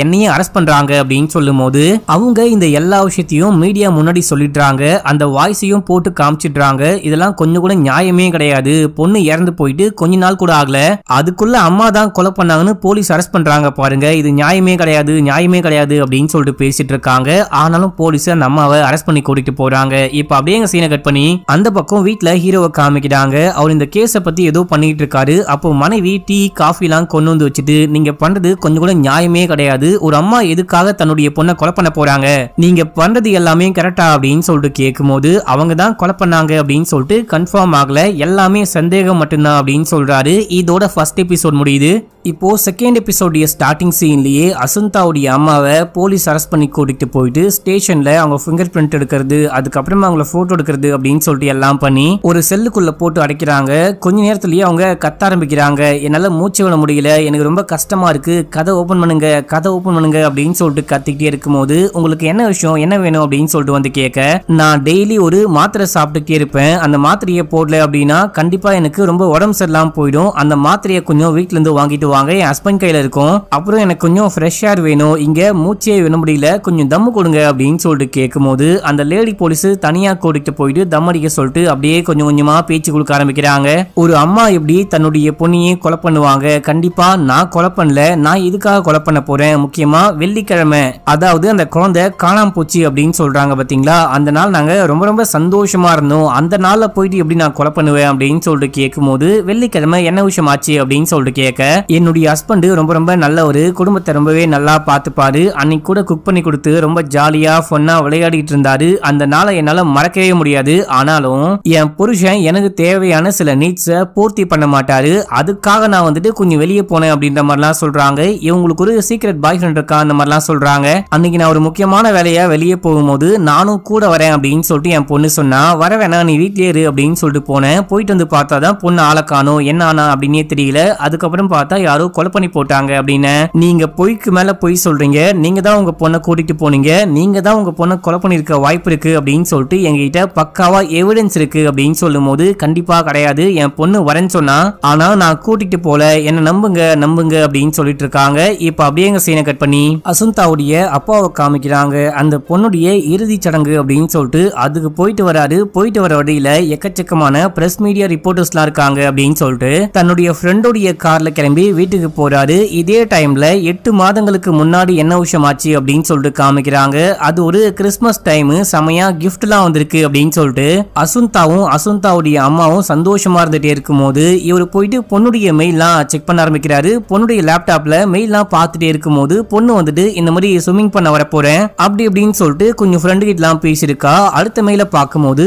என்னையே அரெஸ்ட் பண்றாங்க அப்படின்னு சொல்லும் போது அவங்க இந்த எல்லா விஷயத்தையும் மீடியா முன்னாடி சொல்லிடுறாங்க அந்த வாய்ஸையும் போட்டு காமிச்சிடுறாங்க இதெல்லாம் கொஞ்சம் கூட நியாயமே கிடையாது பொண்ணு இறந்து போயிட்டு கொஞ்ச நாள் கூட ஆகல அதுக்குள்ள அம்மா தான் கொலை பண்ணாங்கன்னு போலீஸ் அரெஸ்ட் பண்றாங்க பாருங்க இது நியாயமே கிடையாது நியாயமே கிடையாது அப்படின்னு சொல்லிட்டு பேசிட்டு இருக்காங்க ஆனாலும் போலீஸ் அந்த அம்மாவை அரெஸ்ட் பண்ணி கூட்டிட்டு போறாங்க இப்ப அப்படியே சீனை கட் பண்ணி அந்த பக்கம் வீட்டுல ஹீரோவை காமிக்கிறாங்க அவர் இந்த கேஸை பத்தி ஏதோ பண்ணிக்கிட்டு இருக்காரு அப்போ மனைவி டீ காஃபிலாம் கொண்டு வந்து வச்சுட்டு நீங்க பண்றது கொஞ்சம் கூட நியாயமே கிடையாது ஒரு அம்மா எதுக்காக தன்னுடைய பொண்ணை கொலை பண்ண போறாங்க நீங்க பண்றது எல்லாமே கரெக்டா அப்படின்னு சொல்லிட்டு கேட்கும்போது அவங்க தான் கொலை பண்ணாங்க அப்படின்னு சொல்லிட்டு கன்ஃபார்ம் ஆகல எல்லாமே சந்தேகம் மட்டும்தான் அப்படின்னு சொல்றாரு இதோட ஃபர்ஸ்ட் எபிசோட் முடியுது இப்போ செகண்ட் எபிசோடைய ஸ்டார்டிங் சீன்லயே அசந்தாவுடைய அம்மாவை போலீஸ் அரெஸ்ட் பண்ணி கூட்டிட்டு போயிட்டு ஸ்டேஷன்ல அவங்க ஃபிங்கர் பிரிண்ட் எடுக்கிறது அதுக்கப்புறமா அவங்கள போட்டோ எடுக்கிறது அப்படின்னு சொல்லிட்டு எல்லாம் பண்ணி ஒரு செல்லுக்குள்ள போட்டு அடைக்கிறாங்க கொஞ்ச நேரத்தில் சொல்லி அவங்க கத்த ஆரம்பிக்கிறாங்க என்னால் மூச்சு விட முடியல எனக்கு ரொம்ப கஷ்டமாக இருக்குது கதை ஓப்பன் பண்ணுங்க கதை ஓப்பன் பண்ணுங்க அப்படின்னு சொல்லிட்டு கத்திக்கிட்டே இருக்கும்போது உங்களுக்கு என்ன விஷயம் என்ன வேணும் அப்படின்னு சொல்லிட்டு வந்து கேட்க நான் டெய்லி ஒரு மாத்திரை சாப்பிட்டுட்டே இருப்பேன் அந்த மாத்திரையை போடல அப்படின்னா கண்டிப்பாக எனக்கு ரொம்ப உடம்பு சரியில்லாமல் போயிடும் அந்த மாத்திரையை கொஞ்சம் வீட்டிலேருந்து வாங்கிட்டு வாங்க என் ஹஸ்பண்ட் கையில் இருக்கும் அப்புறம் எனக்கு கொஞ்சம் ஃப்ரெஷ் ஏர் வேணும் இங்கே மூச்சே விட முடியல கொஞ்சம் தம்மு கொடுங்க அப்படின்னு சொல்லிட்டு கேட்கும்போது அந்த லேடி போலீஸ் தனியாக கூட்டிகிட்டு போயிட்டு தம் அடிக்க சொல்லிட்டு அப்படியே கொஞ்சம் கொஞ்சமாக பேச்சு கொடுக்க ஆரம்பிக்கிறாங்க ஒரு அம்மா அம்மா எப்படி தன்னுடைய பொண்ணியை கொலை பண்ணுவாங்க கண்டிப்பா நான் கொலை பண்ணல நான் இதுக்காக கொலை பண்ண போறேன் முக்கியமா வெள்ளிக்கிழமை அதாவது அந்த குழந்தை காணாம போச்சு அப்படின்னு சொல்றாங்க பாத்தீங்களா அந்த நாள் நாங்க ரொம்ப ரொம்ப சந்தோஷமா இருந்தோம் அந்த நாள்ல போயிட்டு எப்படி நான் கொலை பண்ணுவேன் அப்படின்னு சொல்லிட்டு கேட்கும் போது வெள்ளிக்கிழமை என்ன விஷயம் ஆச்சு அப்படின்னு சொல்லிட்டு கேட்க என்னுடைய ஹஸ்பண்ட் ரொம்ப ரொம்ப நல்ல ஒரு குடும்பத்தை ரொம்பவே நல்லா பார்த்துப்பாரு அன்னைக்கு கூட குக் பண்ணி கொடுத்து ரொம்ப ஜாலியா பொண்ணா விளையாடிட்டு இருந்தாரு அந்த நாளை என்னால மறக்கவே முடியாது ஆனாலும் என் புருஷன் எனக்கு தேவையான சில நீட்ஸை போர் பூர்த்தி பண்ண மாட்டார் அதுக்காக நான் வந்துட்டு கொஞ்சம் வெளியே போனேன் அப்படின்ற மாதிரிலாம் சொல்கிறாங்க இவங்களுக்கு ஒரு சீக்ரெட் பாய் ஃப்ரெண்ட் இருக்கா அந்த மாதிரிலாம் சொல்றாங்க அன்னைக்கு நான் ஒரு முக்கியமான வேலையாக வெளியே போகும்போது நானும் கூட வரேன் அப்படின்னு சொல்லிட்டு என் பொண்ணு சொன்னா வர வேணாம் நீ வீட்டிலே இரு அப்படின்னு சொல்லிட்டு போனேன் போயிட்டு வந்து பார்த்தா தான் பொண்ணு ஆளை காணும் என்ன ஆனா அப்படின்னே தெரியல அதுக்கப்புறம் பார்த்தா யாரோ கொலை பண்ணி போட்டாங்க அப்படின்னு நீங்க பொய்க்கு மேல பொய் சொல்றீங்க நீங்க தான் உங்க பொண்ணை கூட்டிட்டு போனீங்க நீங்க தான் உங்க பொண்ணை கொலை பண்ணிருக்க வாய்ப்பு இருக்கு அப்படின்னு சொல்லிட்டு எங்ககிட்ட பக்காவா எவிடன்ஸ் இருக்கு அப்படின்னு சொல்லும் போது கண்டிப்பா கிடையாது என் பொண்ணு வரேன் வரேன்னு சொன்னா ஆனா நான் கூட்டிட்டு போல என்ன நம்புங்க நம்புங்க அப்படின்னு சொல்லிட்டு இருக்காங்க இப்ப அப்படியே எங்க சீனை கட் பண்ணி அசுந்தாவுடைய அப்பாவை காமிக்கிறாங்க அந்த பொண்ணுடைய இறுதி சடங்கு அப்படின்னு சொல்லிட்டு அதுக்கு போயிட்டு வராரு போயிட்டு வர வழியில எக்கச்சக்கமான பிரஸ் மீடியா ரிப்போர்ட்டர்ஸ்லாம் இருக்காங்க அப்படின்னு சொல்லிட்டு தன்னுடைய ஃப்ரெண்டோடைய கார்ல கிளம்பி வீட்டுக்கு போறாரு இதே டைம்ல எட்டு மாதங்களுக்கு முன்னாடி என்ன விஷயம் ஆச்சு அப்படின்னு சொல்லிட்டு காமிக்கிறாங்க அது ஒரு கிறிஸ்மஸ் டைம் செமையா எல்லாம் வந்திருக்கு அப்படின்னு சொல்லிட்டு அசுந்தாவும் அசுந்தாவுடைய அம்மாவும் சந்தோஷமா இருந்துட்டே இருக்கும் போது இவர் போயிட்டு பொண்ணுடைய மெயிலாம் செக் பண்ண ஆரம்பிக்கிறாரு பொண்ணுடைய லேப்டாப்ல மெயிலாம் பார்த்துட்டே இருக்கும்போது பொண்ணு வந்துட்டு இந்த மாதிரி ஸ்விம்மிங் பண்ண வர போறேன் அப்படி இப்படின்னு சொல்லிட்டு கொஞ்சம் ஃப்ரெண்டு கிட்டலாம் பேசியிருக்கா அடுத்த மெயில பார்க்கும்போது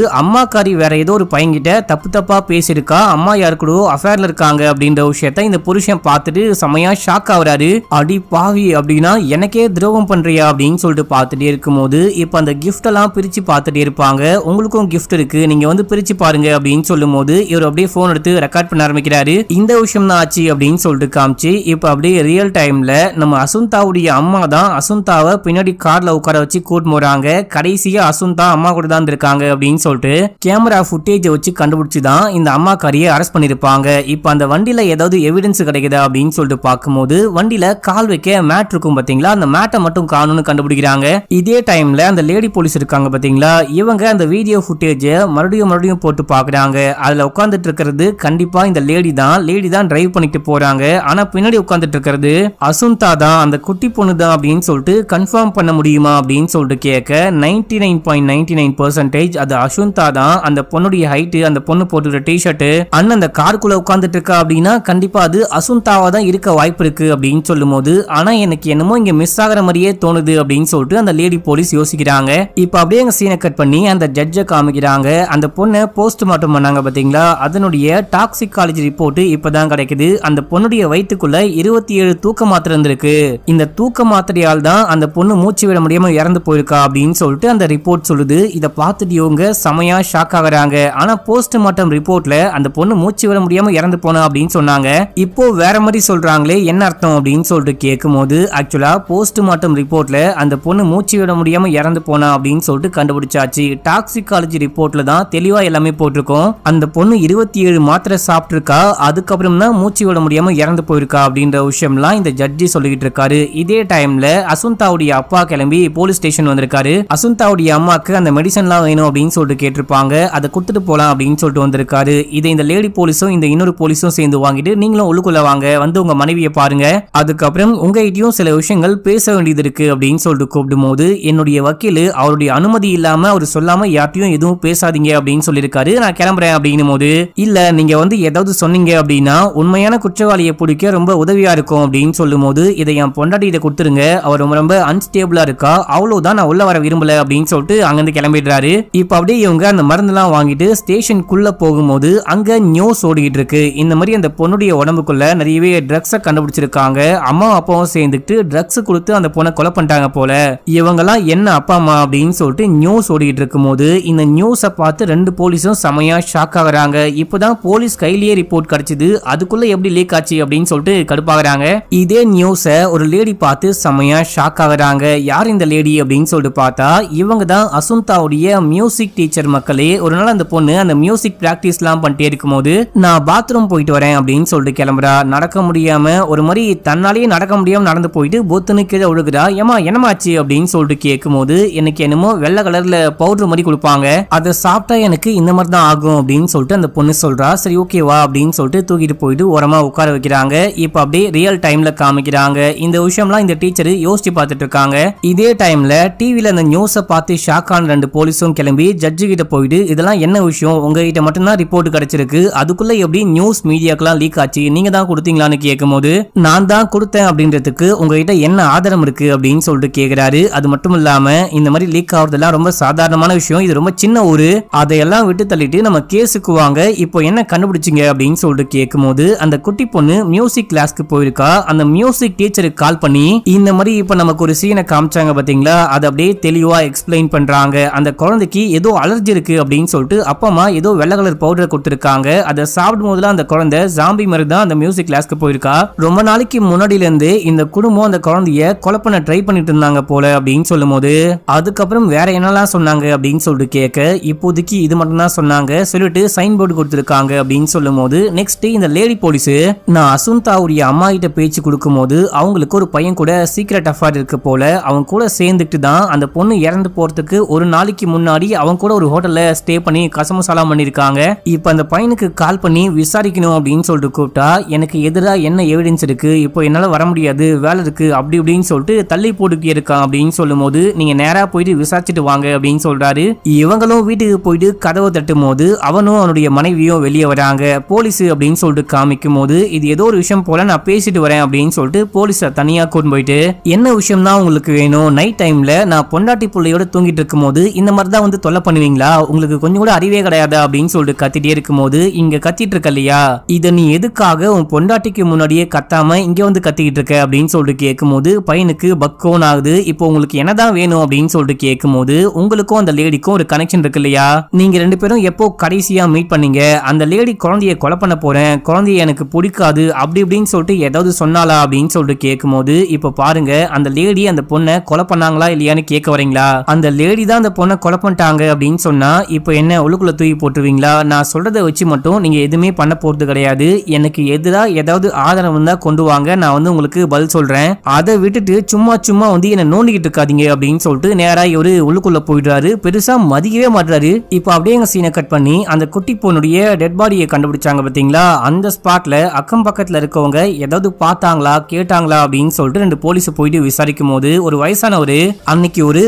காரி வேற ஏதோ ஒரு பையன்கிட்ட தப்பு தப்பா பேசியிருக்கா அம்மா கூட அஃபேர்ல இருக்காங்க அப்படின்ற விஷயத்த இந்த புருஷன் பார்த்துட்டு செமையா ஷாக் ஆகுறாரு அடி பாவி அப்படின்னா எனக்கே துரோகம் பண்றியா அப்படின்னு சொல்லிட்டு பார்த்துட்டே இருக்கும்போது இப்போ அந்த கிஃப்ட் எல்லாம் பிரிச்சு பார்த்துட்டே இருப்பாங்க உங்களுக்கும் கிஃப்ட் இருக்கு நீங்க வந்து பிரிச்சு பாருங்க அப்படின்னு சொல்லும் போது இவர் அப்படியே போன் எடுத்து ரெக்கார்ட் ரெக்கார்ட் பண்ண ஆரம்பிக்கிறாரு இந்த விஷயம் தான் ஆச்சு அப்படின்னு சொல்லிட்டு காமிச்சு இப்போ அப்படியே ரியல் டைம்ல நம்ம அசுந்தாவுடைய அம்மா தான் அசுந்தாவை பின்னாடி கார்ல உட்கார வச்சு கூட்டு போறாங்க கடைசியா அசுந்தா அம்மா கூட தான் இருக்காங்க அப்படின்னு சொல்லிட்டு கேமரா ஃபுட்டேஜை வச்சு கண்டுபிடிச்சு தான் இந்த அம்மாக்காரியை அரெஸ்ட் பண்ணிருப்பாங்க இப்போ அந்த வண்டியில ஏதாவது எவிடன்ஸ் கிடைக்குதா அப்படின்னு சொல்லிட்டு பார்க்கும்போது வண்டியில கால் வைக்க மேட் இருக்கும் பாத்தீங்களா அந்த மேட்டை மட்டும் காணும்னு கண்டுபிடிக்கிறாங்க இதே டைம்ல அந்த லேடி போலீஸ் இருக்காங்க பாத்தீங்களா இவங்க அந்த வீடியோ ஃபுட்டேஜ மறுபடியும் மறுபடியும் போட்டு பாக்குறாங்க அதுல உட்காந்துட்டு இருக்கிறது கண்டிப்பா கண்டிப்பா இந்த லேடி தான் லேடி தான் டிரைவ் பண்ணிட்டு போறாங்க ஆனா பின்னாடி உட்காந்துட்டு இருக்கிறது அசுந்தா தான் அந்த குட்டி பொண்ணு தான் அப்படின்னு சொல்லிட்டு கன்ஃபார்ம் பண்ண முடியுமா அப்படின்னு சொல்லிட்டு கேட்க ninety nine point ninety nine percentage அது அசுந்தா தான் அந்த பொண்ணுடைய ஹைட் அந்த பொண்ணு டி ஷர்ட் அண்ணன் அந்த கார்க்குள்ள உட்காந்துட்டு இருக்கா அப்படின்னா கண்டிப்பா அது அசுந்தாவா தான் இருக்க வாய்ப்பு இருக்கு அப்படின்னு சொல்லும் போது ஆனா எனக்கு என்னமோ இங்க மிஸ் ஆகிற மாதிரியே தோணுது அப்படின்னு சொல்லிட்டு அந்த லேடி போலீஸ் யோசிக்கிறாங்க இப்போ அப்படியே எங்கள் சீனை கட் பண்ணி அந்த ஜட்ஜை காமிக்கிறாங்க அந்த பொண்ணை போஸ்ட்மார்ட்டம் பண்ணாங்க பாத்தீங்களா அதனுடைய டாக் டாக்ஸிகாலஜி ரிப்போர்ட் இப்பதான் கிடைக்குது அந்த பொண்ணுடைய வயிற்றுக்குள்ள இருபத்தி ஏழு தூக்க மாத்திரை இருந்திருக்கு இந்த தூக்க மாத்திரையால் தான் அந்த பொண்ணு மூச்சு விட முடியாம இறந்து போயிருக்கா அப்படின்னு சொல்லிட்டு அந்த ரிப்போர்ட் சொல்லுது இதை பார்த்துட்டு இவங்க செமையா ஷாக் ஆகுறாங்க ஆனா போஸ்ட்மார்ட்டம் ரிப்போர்ட்ல அந்த பொண்ணு மூச்சு விட முடியாம இறந்து போனா அப்படின்னு சொன்னாங்க இப்போ வேற மாதிரி சொல்றாங்களே என்ன அர்த்தம் அப்படின்னு சொல்லிட்டு கேட்கும் போது ஆக்சுவலா போஸ்ட்மார்ட்டம் ரிப்போர்ட்ல அந்த பொண்ணு மூச்சு விட முடியாம இறந்து போனா அப்படின்னு சொல்லிட்டு கண்டுபிடிச்சாச்சு டாக்ஸிகாலஜி ரிப்போர்ட்ல தான் தெளிவா எல்லாமே போட்டிருக்கோம் அந்த பொண்ணு இருபத்தி ஏழு மாத்திரை மாத்திரை சாப்பிட்ருக்கா அதுக்கப்புறம் தான் மூச்சு விட முடியாமல் இறந்து போயிருக்கா அப்படின்ற விஷயம்லாம் இந்த ஜட்ஜி சொல்லிக்கிட்டு இருக்காரு இதே டைம்ல அசுந்தாவுடைய அப்பா கிளம்பி போலீஸ் ஸ்டேஷன் வந்திருக்காரு அசுந்தாவுடைய அம்மாக்கு அந்த மெடிசன்லாம் வேணும் அப்படின்னு சொல்லிட்டு கேட்டிருப்பாங்க அதை கொடுத்துட்டு போகலாம் அப்படின்னு சொல்லிட்டு வந்திருக்காரு இதை இந்த லேடி போலீஸும் இந்த இன்னொரு போலீஸும் சேர்ந்து வாங்கிட்டு நீங்களும் உள்ளுக்குள்ள வாங்க வந்து உங்க மனைவியை பாருங்க அதுக்கப்புறம் உங்ககிட்டயும் சில விஷயங்கள் பேச வேண்டியது இருக்கு அப்படின்னு சொல்லிட்டு கூப்பிடும் போது என்னுடைய வக்கீல் அவருடைய அனுமதி இல்லாம அவர் சொல்லாம யார்ட்டையும் எதுவும் பேசாதீங்க அப்படின்னு சொல்லியிருக்காரு நான் கிளம்புறேன் அப்படின்னு போது இல்ல நீங்க வந்து வந்து ஏதாவது சொன்னீங்க அப்படின்னா உண்மையான குற்றவாளியை பிடிக்க ரொம்ப உதவியா இருக்கும் அப்படின்னு சொல்லும் போது இதை என் பொண்டாட்டிகிட்ட கொடுத்துருங்க அவர் ரொம்ப ரொம்ப அன்ஸ்டேபிளா இருக்கா அவ்வளவுதான் நான் உள்ள வர விரும்பல அப்படின்னு சொல்லிட்டு அங்கிருந்து கிளம்பிடுறாரு இப்ப அப்படியே இவங்க அந்த மருந்து எல்லாம் வாங்கிட்டு ஸ்டேஷனுக்குள்ள போகும்போது அங்க நியூஸ் ஓடிக்கிட்டு இருக்கு இந்த மாதிரி அந்த பொண்ணுடைய உடம்புக்குள்ள நிறையவே ட்ரக்ஸை கண்டுபிடிச்சிருக்காங்க அம்மா அப்பாவும் சேர்ந்துட்டு ட்ரக்ஸ் கொடுத்து அந்த பொண்ணை கொலை பண்ணிட்டாங்க போல இவங்கெல்லாம் என்ன அப்பா அம்மா அப்படின்னு சொல்லிட்டு நியூஸ் ஓடிக்கிட்டு இருக்கும் போது இந்த நியூஸை பார்த்து ரெண்டு போலீஸும் செமையா ஷாக் ஆகுறாங்க இப்பதான் போலீஸ் ஸ்கைலியே ரிப்போர்ட் கிடைச்சது அதுக்குள்ள எப்படி லீக் ஆச்சு அப்படின்னு சொல்லிட்டு கடுப்பாகிறாங்க இதே நியூஸை ஒரு லேடி பார்த்து செம்மையா ஷாக் ஆகுறாங்க யார் இந்த லேடி அப்படின்னு சொல்லிட்டு பார்த்தா இவங்க தான் அசுந்தாவுடைய மியூசிக் டீச்சர் மக்களே ஒரு நாள் அந்த பொண்ணு அந்த மியூசிக் பிராக்டிஸ் எல்லாம் பண்ணிட்டே இருக்கும்போது நான் பாத்ரூம் போயிட்டு வரேன் அப்படின்னு சொல்லிட்டு கிளம்புறா நடக்க முடியாம ஒரு மாதிரி தன்னாலேயே நடக்க முடியாம நடந்து போயிட்டு பொத்துன்னு கீழே ஒழுகுறா ஏமா என்னமாச்சு அப்படின்னு சொல்லிட்டு கேட்கும் போது எனக்கு என்னமோ வெள்ளை கலர்ல பவுடர் மாதிரி கொடுப்பாங்க அதை சாப்பிட்டா எனக்கு இந்த மாதிரி தான் ஆகும் அப்படின்னு சொல்லிட்டு அந்த பொண்ணு சொல்றா சரி ஓகேவா அப்படின்னு சொல்லிட்டு தூக்கிட்டு போயிட்டு ஓரமாக உட்கார வைக்கிறாங்க இப்போ அப்படியே ரியல் டைம்ல காமிக்கிறாங்க இந்த விஷயம்லாம் இந்த டீச்சர் யோசிச்சு பார்த்துட்டு இருக்காங்க இதே டைம்ல டிவில அந்த நியூஸை பார்த்து ஷாக் ஆன ரெண்டு போலீஸும் கிளம்பி ஜட்ஜு கிட்ட போயிட்டு இதெல்லாம் என்ன விஷயம் உங்ககிட்ட மட்டும்தான் ரிப்போர்ட் கிடைச்சிருக்கு அதுக்குள்ளே எப்படி நியூஸ் மீடியாக்கெல்லாம் லீக் ஆச்சு நீங்க தான் கொடுத்தீங்களான்னு கேட்கும்போது நான் தான் கொடுத்தேன் அப்படின்றதுக்கு உங்ககிட்ட என்ன ஆதாரம் இருக்கு அப்படின்னு சொல்லிட்டு கேட்குறாரு அது மட்டும் இல்லாமல் இந்த மாதிரி லீக் ஆகுறதெல்லாம் ரொம்ப சாதாரணமான விஷயம் இது ரொம்ப சின்ன ஊரு அதையெல்லாம் விட்டு தள்ளிட்டு நம்ம கேஸுக்கு வாங்க இப்போ என்ன கண்டுபிடி பிடிச்சிங்க அப்படின்னு சொல்லிட்டு கேட்கும்போது அந்த குட்டி பொண்ணு மியூசிக் கிளாஸ்க்கு போயிருக்கா அந்த மியூசிக் டீச்சருக்கு கால் பண்ணி இந்த மாதிரி இப்ப நமக்கு ஒரு சீனை காமிச்சாங்க பாத்தீங்களா அதை அப்படியே தெளிவா எக்ஸ்பிளைன் பண்றாங்க அந்த குழந்தைக்கு ஏதோ அலர்ஜி இருக்கு அப்படின்னு சொல்லிட்டு அப்பா அம்மா ஏதோ வெள்ளை கலர் பவுடர் கொடுத்துருக்காங்க அதை சாப்பிடும் போதுல அந்த குழந்தை ஜாம்பி மாதிரி தான் அந்த மியூசிக் கிளாஸ்க்கு போயிருக்கா ரொம்ப நாளைக்கு முன்னாடியில இருந்து இந்த குடும்பம் அந்த குழந்தைய கொலை ட்ரை பண்ணிட்டு இருந்தாங்க போல அப்படின்னு சொல்லும் போது அதுக்கப்புறம் வேற என்னெல்லாம் சொன்னாங்க அப்படின்னு சொல்லிட்டு கேட்க இப்போதைக்கு இது மட்டும் தான் சொன்னாங்க சொல்லிட்டு சைன் போர்டு கொடுத்துருக்காங்க அப்படின்னு அப்படின்னு சொல்லும் போது நெக்ஸ்ட் இந்த லேடி போலீஸ் நான் அசுந்தாவுடைய அம்மா கிட்ட பேச்சு கொடுக்கும் போது அவங்களுக்கு ஒரு பையன் கூட சீக்ரெட் அஃபேர் இருக்கு போல அவங்க கூட சேர்ந்துட்டு தான் அந்த பொண்ணு இறந்து போறதுக்கு ஒரு நாளைக்கு முன்னாடி அவங்க கூட ஒரு ஹோட்டல்ல ஸ்டே பண்ணி கசமு சலாம் பண்ணிருக்காங்க இப்ப அந்த பையனுக்கு கால் பண்ணி விசாரிக்கணும் அப்படின்னு சொல்லிட்டு கூப்பிட்டா எனக்கு எதிராக என்ன எவிடன்ஸ் இருக்கு இப்போ என்னால வர முடியாது வேலை இருக்கு அப்படி இப்படின்னு சொல்லிட்டு தள்ளி போட்டுக்கி இருக்கான் அப்படின்னு சொல்லும் போது நீங்க நேரா போயிட்டு விசாரிச்சுட்டு வாங்க அப்படின்னு சொல்றாரு இவங்களும் வீட்டுக்கு போயிட்டு கதவை தட்டும் போது அவனும் அவனுடைய மனைவியும் வெளியே வராங்க சொல்கிறாங்க போலீஸ் அப்படின்னு சொல்லிட்டு காமிக்கும் போது இது ஏதோ ஒரு விஷயம் போல நான் பேசிட்டு வரேன் அப்படின்னு சொல்லிட்டு போலீஸை தனியாக கொண்டு போயிட்டு என்ன விஷயம் தான் உங்களுக்கு வேணும் நைட் டைம்ல நான் பொண்டாட்டி பிள்ளையோட தூங்கிட்டு இருக்கும் போது இந்த மாதிரி தான் வந்து தொல்லை பண்ணுவீங்களா உங்களுக்கு கொஞ்சம் கூட அறிவே கிடையாது அப்படின்னு சொல்லிட்டு கத்திட்டே இருக்கும் போது இங்க கத்திட்டு இருக்க இல்லையா இதை நீ எதுக்காக உன் பொண்டாட்டிக்கு முன்னாடியே கத்தாம இங்கே வந்து கத்திக்கிட்டு இருக்க அப்படின்னு சொல்லிட்டு கேட்கும் போது பையனுக்கு பக்கோன் ஆகுது இப்போ உங்களுக்கு என்னதான் வேணும் அப்படின்னு சொல்லிட்டு கேட்கும் போது உங்களுக்கும் அந்த லேடிக்கும் ஒரு கனெக்ஷன் இருக்கு இல்லையா நீங்க ரெண்டு பேரும் எப்போ கடைசியா மீட் பண்ணீங்க அந்த லேடி குழந்தைய கொலை பண்ண போறேன் குழந்தைய எனக்கு பிடிக்காது அப்படி இப்படின்னு சொல்லிட்டு ஏதாவது சொன்னாலா அப்படின்னு சொல்லிட்டு கேட்கும்போது இப்போ பாருங்க அந்த லேடி அந்த பொண்ணை கொலை பண்ணாங்களா இல்லையான்னு கேட்க வரீங்களா அந்த லேடி தான் அந்த பொண்ணை கொலை பண்ணிட்டாங்க அப்படின்னு சொன்னால் இப்போ என்ன ஒழுக்குள்ள தூக்கி போட்டுருவீங்களா நான் சொல்கிறத வச்சு மட்டும் நீங்கள் எதுவுமே பண்ண போகிறது கிடையாது எனக்கு எதிராக ஏதாவது ஆதாரம் இருந்தா கொண்டு வாங்க நான் வந்து உங்களுக்கு பதில் சொல்கிறேன் அதை விட்டுட்டு சும்மா சும்மா வந்து என்னை நோண்டிக்கிட்டு இருக்காதீங்க அப்படின்னு சொல்லிட்டு நேராக இவரு உள்ளுக்குள்ள போயிடுறாரு பெருசாக மதிக்கவே மாட்டுறாரு இப்போ அப்படியே எங்கள் சீனை கட் பண்ணி அந்த குட்டி பொண்ணுடைய டெட் பாடிய பாடியை கண்டுபிடிச்சாங்க பார்த்தீங்களா அந்த ஸ்பாட்டில் அக்கம் பக்கத்தில் இருக்கவங்க ஏதாவது பார்த்தாங்களா கேட்டாங்களா அப்படின்னு சொல்லிட்டு ரெண்டு போலீஸ் போயிட்டு விசாரிக்கும் போது ஒரு வயசானவர் அன்னைக்கு ஒரு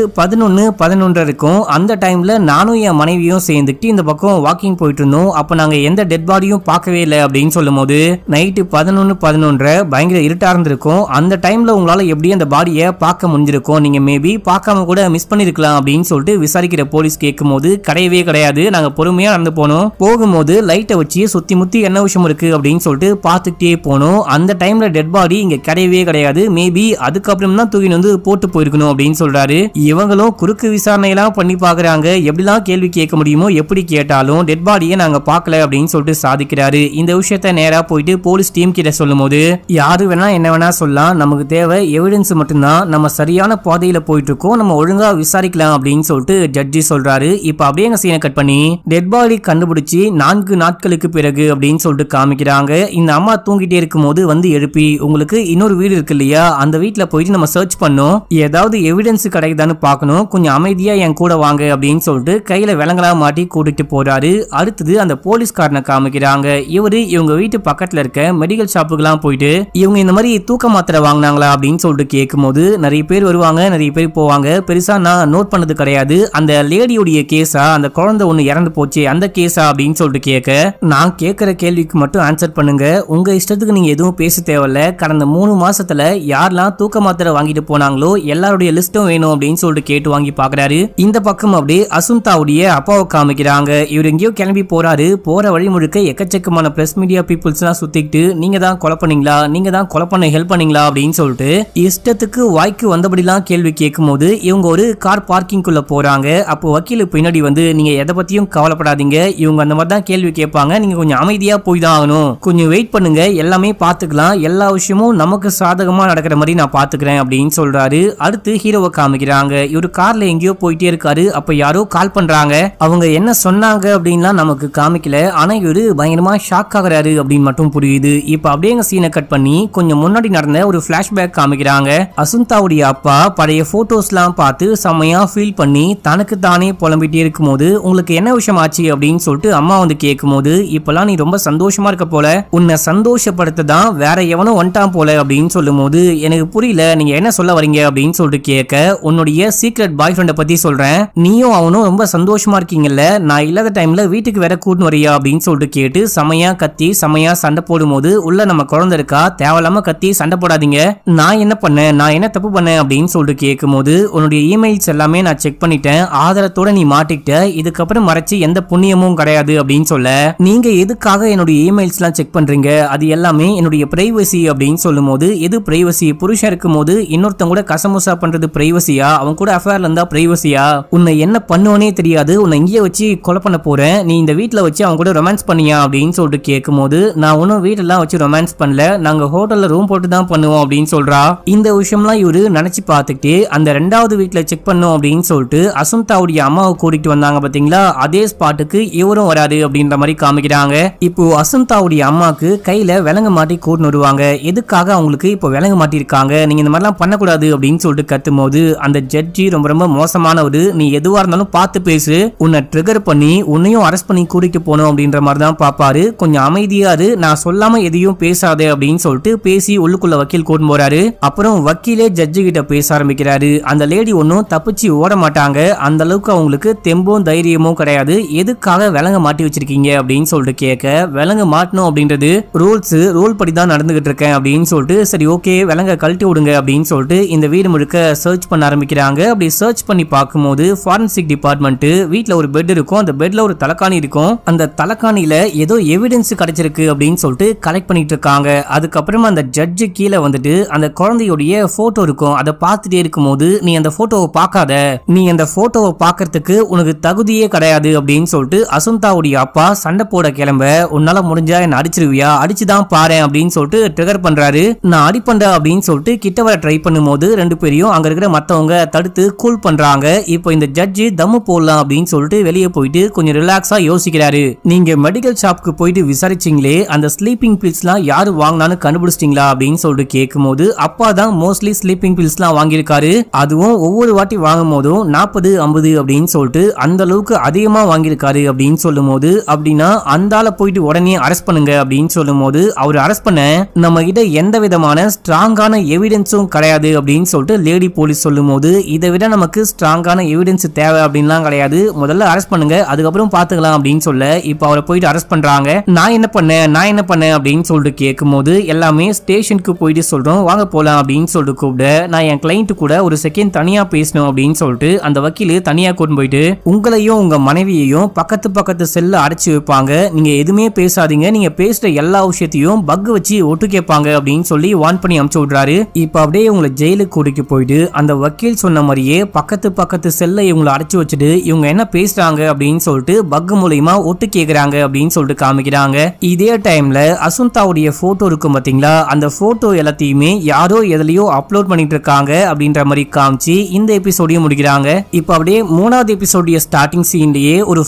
பதினொன்று இருக்கும் அந்த டைமில் நானும் என் மனைவியும் சேர்ந்துட்டு இந்த பக்கம் வாக்கிங் போயிட்டு இருந்தோம் அப்போ நாங்கள் எந்த டெட் பாடியும் பார்க்கவே இல்லை அப்படின்னு சொல்லும் போது நைட்டு பதினொன்று பதினொன்றரை பயங்கர இருட்டாக இருந்திருக்கும் அந்த டைமில் உங்களால் எப்படி அந்த பாடியை பார்க்க முடிஞ்சிருக்கும் நீங்கள் மேபி பார்க்காம கூட மிஸ் பண்ணியிருக்கலாம் அப்படின்னு சொல்லிட்டு விசாரிக்கிற போலீஸ் கேட்கும் போது கிடையவே கிடையாது நாங்கள் பொறுமையாக நடந்து போனோம் போகும்போது லைட்டை வச்சு வச்சு சுற்றி முற்றி என்ன விஷயம் இருக்குது அப்படின்னு சொல்லிட்டு பார்த்துக்கிட்டே போனோம் அந்த டைமில் டெட் பாடி இங்கே கிடையவே கிடையாது மேபி அதுக்கப்புறம் தான் தூக்கி வந்து போட்டு போயிருக்கணும் அப்படின்னு சொல்கிறாரு இவங்களும் குறுக்கு விசாரணையெல்லாம் பண்ணி பார்க்குறாங்க எப்படிலாம் கேள்வி கேட்க முடியுமோ எப்படி கேட்டாலும் டெட் பாடியை நாங்கள் பார்க்கல அப்படின்னு சொல்லிட்டு சாதிக்கிறாரு இந்த விஷயத்த நேராக போயிட்டு போலீஸ் டீம் கிட்ட சொல்லும் போது யாரு வேணா என்ன வேணா சொல்லலாம் நமக்கு தேவை எவிடன்ஸ் மட்டும்தான் நம்ம சரியான பாதையில் போயிட்டு இருக்கோம் நம்ம ஒழுங்காக விசாரிக்கலாம் அப்படின்னு சொல்லிட்டு ஜட்ஜி சொல்றாரு இப்போ அப்படியே எங்கள் சீனை கட் பண்ணி டெட் பாடி கண்டுபிடிச்சி நான்கு நாட்களுக்கு வீட்டுக்கு பிறகு அப்படின்னு சொல்லிட்டு காமிக்கிறாங்க இந்த அம்மா தூங்கிட்டே இருக்கும் போது வந்து எழுப்பி உங்களுக்கு இன்னொரு வீடு இருக்கு இல்லையா அந்த வீட்டில் போயிட்டு நம்ம சர்ச் பண்ணோம் ஏதாவது எவிடன்ஸ் கிடைக்குதான்னு பார்க்கணும் கொஞ்சம் அமைதியாக என் கூட வாங்க அப்படின்னு சொல்லிட்டு கையில் விலங்கலா மாட்டி கூட்டிட்டு போறாரு அடுத்தது அந்த போலீஸ்காரனை காமிக்கிறாங்க இவரு இவங்க வீட்டு பக்கத்தில் இருக்க மெடிக்கல் ஷாப்புக்கு போயிட்டு இவங்க இந்த மாதிரி தூக்க மாத்திரை வாங்கினாங்களா அப்படின்னு சொல்லிட்டு கேட்கும்போது நிறைய பேர் வருவாங்க நிறைய பேர் போவாங்க பெருசா நான் நோட் பண்ணது கிடையாது அந்த லேடியுடைய கேஸா அந்த குழந்தை ஒன்று இறந்து போச்சு அந்த கேஸா அப்படின்னு சொல்லிட்டு கேட்க நான் கேட்குற கேள்விக்கு மட்டும் ஆன்சர் பண்ணுங்க உங்கள் இஷ்டத்துக்கு நீங்கள் எதுவும் பேச தேவையில்ல கடந்த மூணு மாசத்துல யாரெல்லாம் தூக்க மாத்திரை வாங்கிட்டு போனாங்களோ எல்லாருடைய லிஸ்ட்டும் வேணும் அப்படின்னு சொல்லிட்டு கேட்டு வாங்கி பாக்குறாரு இந்த பக்கம் அப்படியே அசுந்தாவுடைய அப்பாவை காமிக்கிறாங்க இவர் எங்கேயோ கிளம்பி போறாரு போற வழி முழுக்க எக்கச்சக்கமான பிரஸ் மீடியா பீப்புள்ஸ்லாம் சுற்றிக்கிட்டு நீங்க தான் கொலை பண்ணீங்களா நீங்க தான் கொலை பண்ண ஹெல்ப் பண்ணீங்களா அப்படின்னு சொல்லிட்டு இஷ்டத்துக்கு வாய்க்கு வந்தபடிலாம் கேள்வி கேட்கும் போது இவங்க ஒரு கார் பார்க்கிங்குள்ள போறாங்க அப்போ வக்கீலு பின்னாடி வந்து நீங்க எதை பத்தியும் கவலைப்படாதீங்க இவங்க அந்த மாதிரி தான் கேள்வி கேட்பாங்க நீங்க கொஞ்சம் அமைதியா போய் தான் ஆகணும் கொஞ்சம் வெயிட் பண்ணுங்க எல்லாமே பார்த்துக்கலாம் எல்லா விஷயமும் நமக்கு சாதகமா நடக்கிற மாதிரி நான் பாத்துக்கிறேன் அப்படின்னு சொல்றாரு அடுத்து ஹீரோவை காமிக்கிறாங்க இவரு கார்ல எங்கேயோ போயிட்டே இருக்காரு அப்போ யாரோ கால் பண்றாங்க அவங்க என்ன சொன்னாங்க அப்படின்லாம் நமக்கு காமிக்கல ஆனா இவரு பயங்கரமா ஷாக் ஆகுறாரு அப்படின்னு மட்டும் புரியுது இப்ப அப்படியே சீனை கட் பண்ணி கொஞ்சம் முன்னாடி நடந்த ஒரு ஃப்ளாஷ்பேக் காமிக்கிறாங்க அசுந்தாவுடைய அப்பா பழைய ஃபோட்டோஸ்லாம் பார்த்து செம்மையா ஃபீல் பண்ணி தனக்கு தானே புலம்பிட்டே போது உங்களுக்கு என்ன விஷயம் ஆச்சு அப்படின்னு சொல்லிட்டு அம்மா வந்து கேட்கும்போது இப்பெல்லாம் நீ ரொம்ப சந்தோஷமா இருக்க போல உன்னை சந்தோஷப்படுத்த தான் வேற எவனும் வந்துட்டான் போல அப்படின்னு சொல்லும் போது எனக்கு புரியல நீங்க என்ன சொல்ல வரீங்க அப்படின்னு சொல்லிட்டு கேட்க உன்னுடைய சீக்ரெட் பாய் ஃப்ரெண்டை பத்தி சொல்றேன் நீயும் அவனும் ரொம்ப சந்தோஷமா இருக்கீங்கல்ல நான் இல்லாத டைம்ல வீட்டுக்கு வேற கூட்டு வரியா அப்படின்னு சொல்லிட்டு கேட்டு சமையா கத்தி சமையா சண்டை போடும் போது உள்ள நம்ம குழந்தை இருக்கா தேவையில்லாம கத்தி சண்டை போடாதீங்க நான் என்ன பண்ணேன் நான் என்ன தப்பு பண்ணேன் அப்படின்னு சொல்லிட்டு கேட்கும்போது உன்னுடைய இமெயில்ஸ் எல்லாமே நான் செக் பண்ணிட்டேன் ஆதாரத்தோட நீ மாட்டிக்கிட்ட இதுக்கப்புறம் மறைச்சு எந்த புண்ணியமும் கிடையாது அப்படின்னு சொல்ல நீ நீங்கள் எதுக்காக என்னுடைய இமெயில்ஸ்லாம் செக் பண்ணுறீங்க அது எல்லாமே என்னுடைய ப்ரைவசி அப்படின்னு சொல்லும் போது எது ப்ரைவசி புருஷன் இருக்கும் போது இன்னொருத்தங்க கூட கசமுசா பண்ணுறது ப்ரைவசியா அவன் கூட அஃபேர்ல இருந்தா ப்ரைவசியா உன்னை என்ன பண்ணுவனே தெரியாது உன்னை இங்கேயே வச்சு கொலை பண்ண போகிறேன் நீ இந்த வீட்டில் வச்சு அவன் கூட ரொமான்ஸ் பண்ணியா அப்படின்னு சொல்லிட்டு கேட்கும்போது நான் ஒன்றும் வீட்டெல்லாம் வச்சு ரொமான்ஸ் பண்ணல நாங்கள் ஹோட்டலில் ரூம் போட்டு தான் பண்ணுவோம் அப்படின்னு சொல்றா இந்த விஷயம்லாம் இவரு நினச்சி பார்த்துட்டு அந்த ரெண்டாவது வீட்டில் செக் பண்ணோம் அப்படின்னு சொல்லிட்டு அசுந்தாவுடைய அம்மாவை கூட்டிகிட்டு வந்தாங்க பார்த்தீங்களா அதே ஸ்பாட்டுக்கு இவரும் வராது அப்படின்ற மாதிரி காமி காமிக்கிறாங்க இப்போ அசந்தாவுடைய அம்மாக்கு கையில விலங்க மாட்டி கூட்டு வருவாங்க எதுக்காக அவங்களுக்கு இப்போ விலங்கு மாட்டிருக்காங்க நீங்க இந்த மாதிரிலாம் பண்ணக்கூடாது அப்படின்னு சொல்லிட்டு கத்தும் போது அந்த ஜட்ஜி ரொம்ப ரொம்ப மோசமானவரு நீ எதுவா இருந்தாலும் பார்த்து பேசு உன்னை ட்ரிகர் பண்ணி உன்னையும் அரெஸ்ட் பண்ணி கூட்டிட்டு போனோம் அப்படின்ற மாதிரி தான் பாப்பாரு கொஞ்சம் அமைதியாரு நான் சொல்லாம எதையும் பேசாதே அப்படின்னு சொல்லிட்டு பேசி உள்ளுக்குள்ள வக்கீல் கூட்டு போறாரு அப்புறம் வக்கீலே ஜட்ஜு கிட்ட பேச ஆரம்பிக்கிறாரு அந்த லேடி ஒன்னும் தப்பிச்சு ஓட மாட்டாங்க அந்த அளவுக்கு அவங்களுக்கு தெம்பும் தைரியமும் கிடையாது எதுக்காக விலங்க மாட்டி வச்சிருக்கீங்க அப்படின்னு சொல்லிட்டு கேட்க விலங்கு மாட்டணும் அப்படின்றது ரூல்ஸ் ரூல் படி தான் நடந்துகிட்டு இருக்கேன் அப்படின்னு சொல்லிட்டு சரி ஓகே விலங்க கழட்டி விடுங்க அப்படின்னு சொல்லிட்டு இந்த வீடு முழுக்க சர்ச் பண்ண ஆரம்பிக்கிறாங்க அப்படி சர்ச் பண்ணி பார்க்கும்போது ஃபாரன்சிக் டிபார்ட்மெண்ட் வீட்டில் ஒரு பெட் இருக்கும் அந்த பெட்ல ஒரு தலைக்காணி இருக்கும் அந்த தலைக்காணியில ஏதோ எவிடன்ஸ் கிடைச்சிருக்கு அப்படின்னு சொல்லிட்டு கலெக்ட் பண்ணிட்டு இருக்காங்க அதுக்கப்புறமா அந்த ஜட்ஜு கீழே வந்துட்டு அந்த குழந்தையுடைய போட்டோ இருக்கும் அதை பார்த்துட்டே இருக்கும்போது நீ அந்த போட்டோவை பார்க்காத நீ அந்த போட்டோவை பார்க்கறதுக்கு உனக்கு தகுதியே கிடையாது அப்படின்னு சொல்லிட்டு அசுந்தாவுடைய அப்பா சண்டை போட கூட கிளம்ப உன்னால முடிஞ்சா என்ன அடிச்சிருவியா அடிச்சுதான் பாரு அப்படின்னு சொல்லிட்டு ட்ரிகர் பண்றாரு நான் அடிப்பண்ட அப்படின்னு சொல்லிட்டு கிட்ட வர ட்ரை பண்ணும்போது ரெண்டு பேரையும் அங்க இருக்கிற மத்தவங்க தடுத்து கூல் பண்றாங்க இப்போ இந்த ஜட்ஜு தம்மு போடலாம் அப்படின்னு சொல்லிட்டு வெளியே போயிட்டு கொஞ்சம் ரிலாக்ஸா யோசிக்கிறாரு நீங்க மெடிக்கல் ஷாப்க்கு போயிட்டு விசாரிச்சீங்களே அந்த ஸ்லீப்பிங் பில்ஸ்லாம் யாரு வாங்கினான்னு கண்டுபிடிச்சிட்டீங்களா அப்படின்னு சொல்லிட்டு கேட்கும்போது அப்பா தான் மோஸ்ட்லி ஸ்லீப்பிங் பில்ஸ்லாம் வாங்கியிருக்காரு அதுவும் ஒவ்வொரு வாட்டி வாங்கும் போதும் நாற்பது ஐம்பது அப்படின்னு சொல்லிட்டு அந்த அளவுக்கு அதிகமா வாங்கியிருக்காரு அப்படின்னு சொல்லும் போது அப்படின்னா அந்த ஆளை போயிட்டு உடனே அரெஸ்ட் பண்ணுங்க அப்படின்னு சொல்லும் போது அவர் அரெஸ்ட் பண்ண நம்ம கிட்ட எந்த விதமான ஸ்ட்ராங்கான எவிடென்ஸும் கிடையாது அப்படின்னு சொல்லிட்டு லேடி போலீஸ் சொல்லும் போது இதை விட நமக்கு ஸ்ட்ராங்கான எவிடென்ஸ் தேவை அப்படின்லாம் கிடையாது முதல்ல அரெஸ்ட் பண்ணுங்க அதுக்கப்புறம் பாத்துக்கலாம் அப்படின்னு சொல்ல இப்போ அவரை போயிட்டு அரெஸ்ட் பண்றாங்க நான் என்ன பண்ணேன் நான் என்ன பண்ணேன் அப்படின்னு சொல்லிட்டு கேட்கும்போது எல்லாமே ஸ்டேஷனுக்கு போயிட்டு சொல்றோம் வாங்க போலாம் அப்படின்னு சொல்லிட்டு கூப்பிட நான் என் கிளைண்ட் கூட ஒரு செகண்ட் தனியா பேசணும் அப்படின்னு சொல்லிட்டு அந்த வக்கீல் தனியா கொண்டு போயிட்டு உங்களையும் உங்க மனைவியையும் பக்கத்து பக்கத்து செல்ல அடைச்சு வைப்பாங்க நீங்கள் எதுவுமே பேசாதீங்க நீங்கள் பேசுகிற எல்லா விஷயத்தையும் பக் வச்சு ஒட்டு கேட்பாங்க அப்படின்னு சொல்லி வான் பண்ணி அமுச்சு விடுறாரு இப்போ அப்படியே இவங்களை ஜெயிலுக்கு கூட்டிட்டு போயிட்டு அந்த வக்கீல் சொன்ன மாதிரியே பக்கத்து பக்கத்து செல்ல இவங்களை அடைச்சி வச்சுட்டு இவங்க என்ன பேசுறாங்க அப்படின்னு சொல்லிட்டு பக் மூலயமா ஒட்டு கேட்குறாங்க அப்படின்னு சொல்லிட்டு காமிக்கிறாங்க இதே டைம்ல அசுந்தாவுடைய போட்டோ இருக்கும் பார்த்தீங்களா அந்த போட்டோ எல்லாத்தையுமே யாரோ எதுலையோ அப்லோட் பண்ணிட்டு இருக்காங்க அப்படின்ற மாதிரி காமிச்சு இந்த எபிசோடையும் முடிக்கிறாங்க இப்போ அப்படியே மூணாவது எபிசோடைய ஸ்டார்டிங் சீன்லயே ஒரு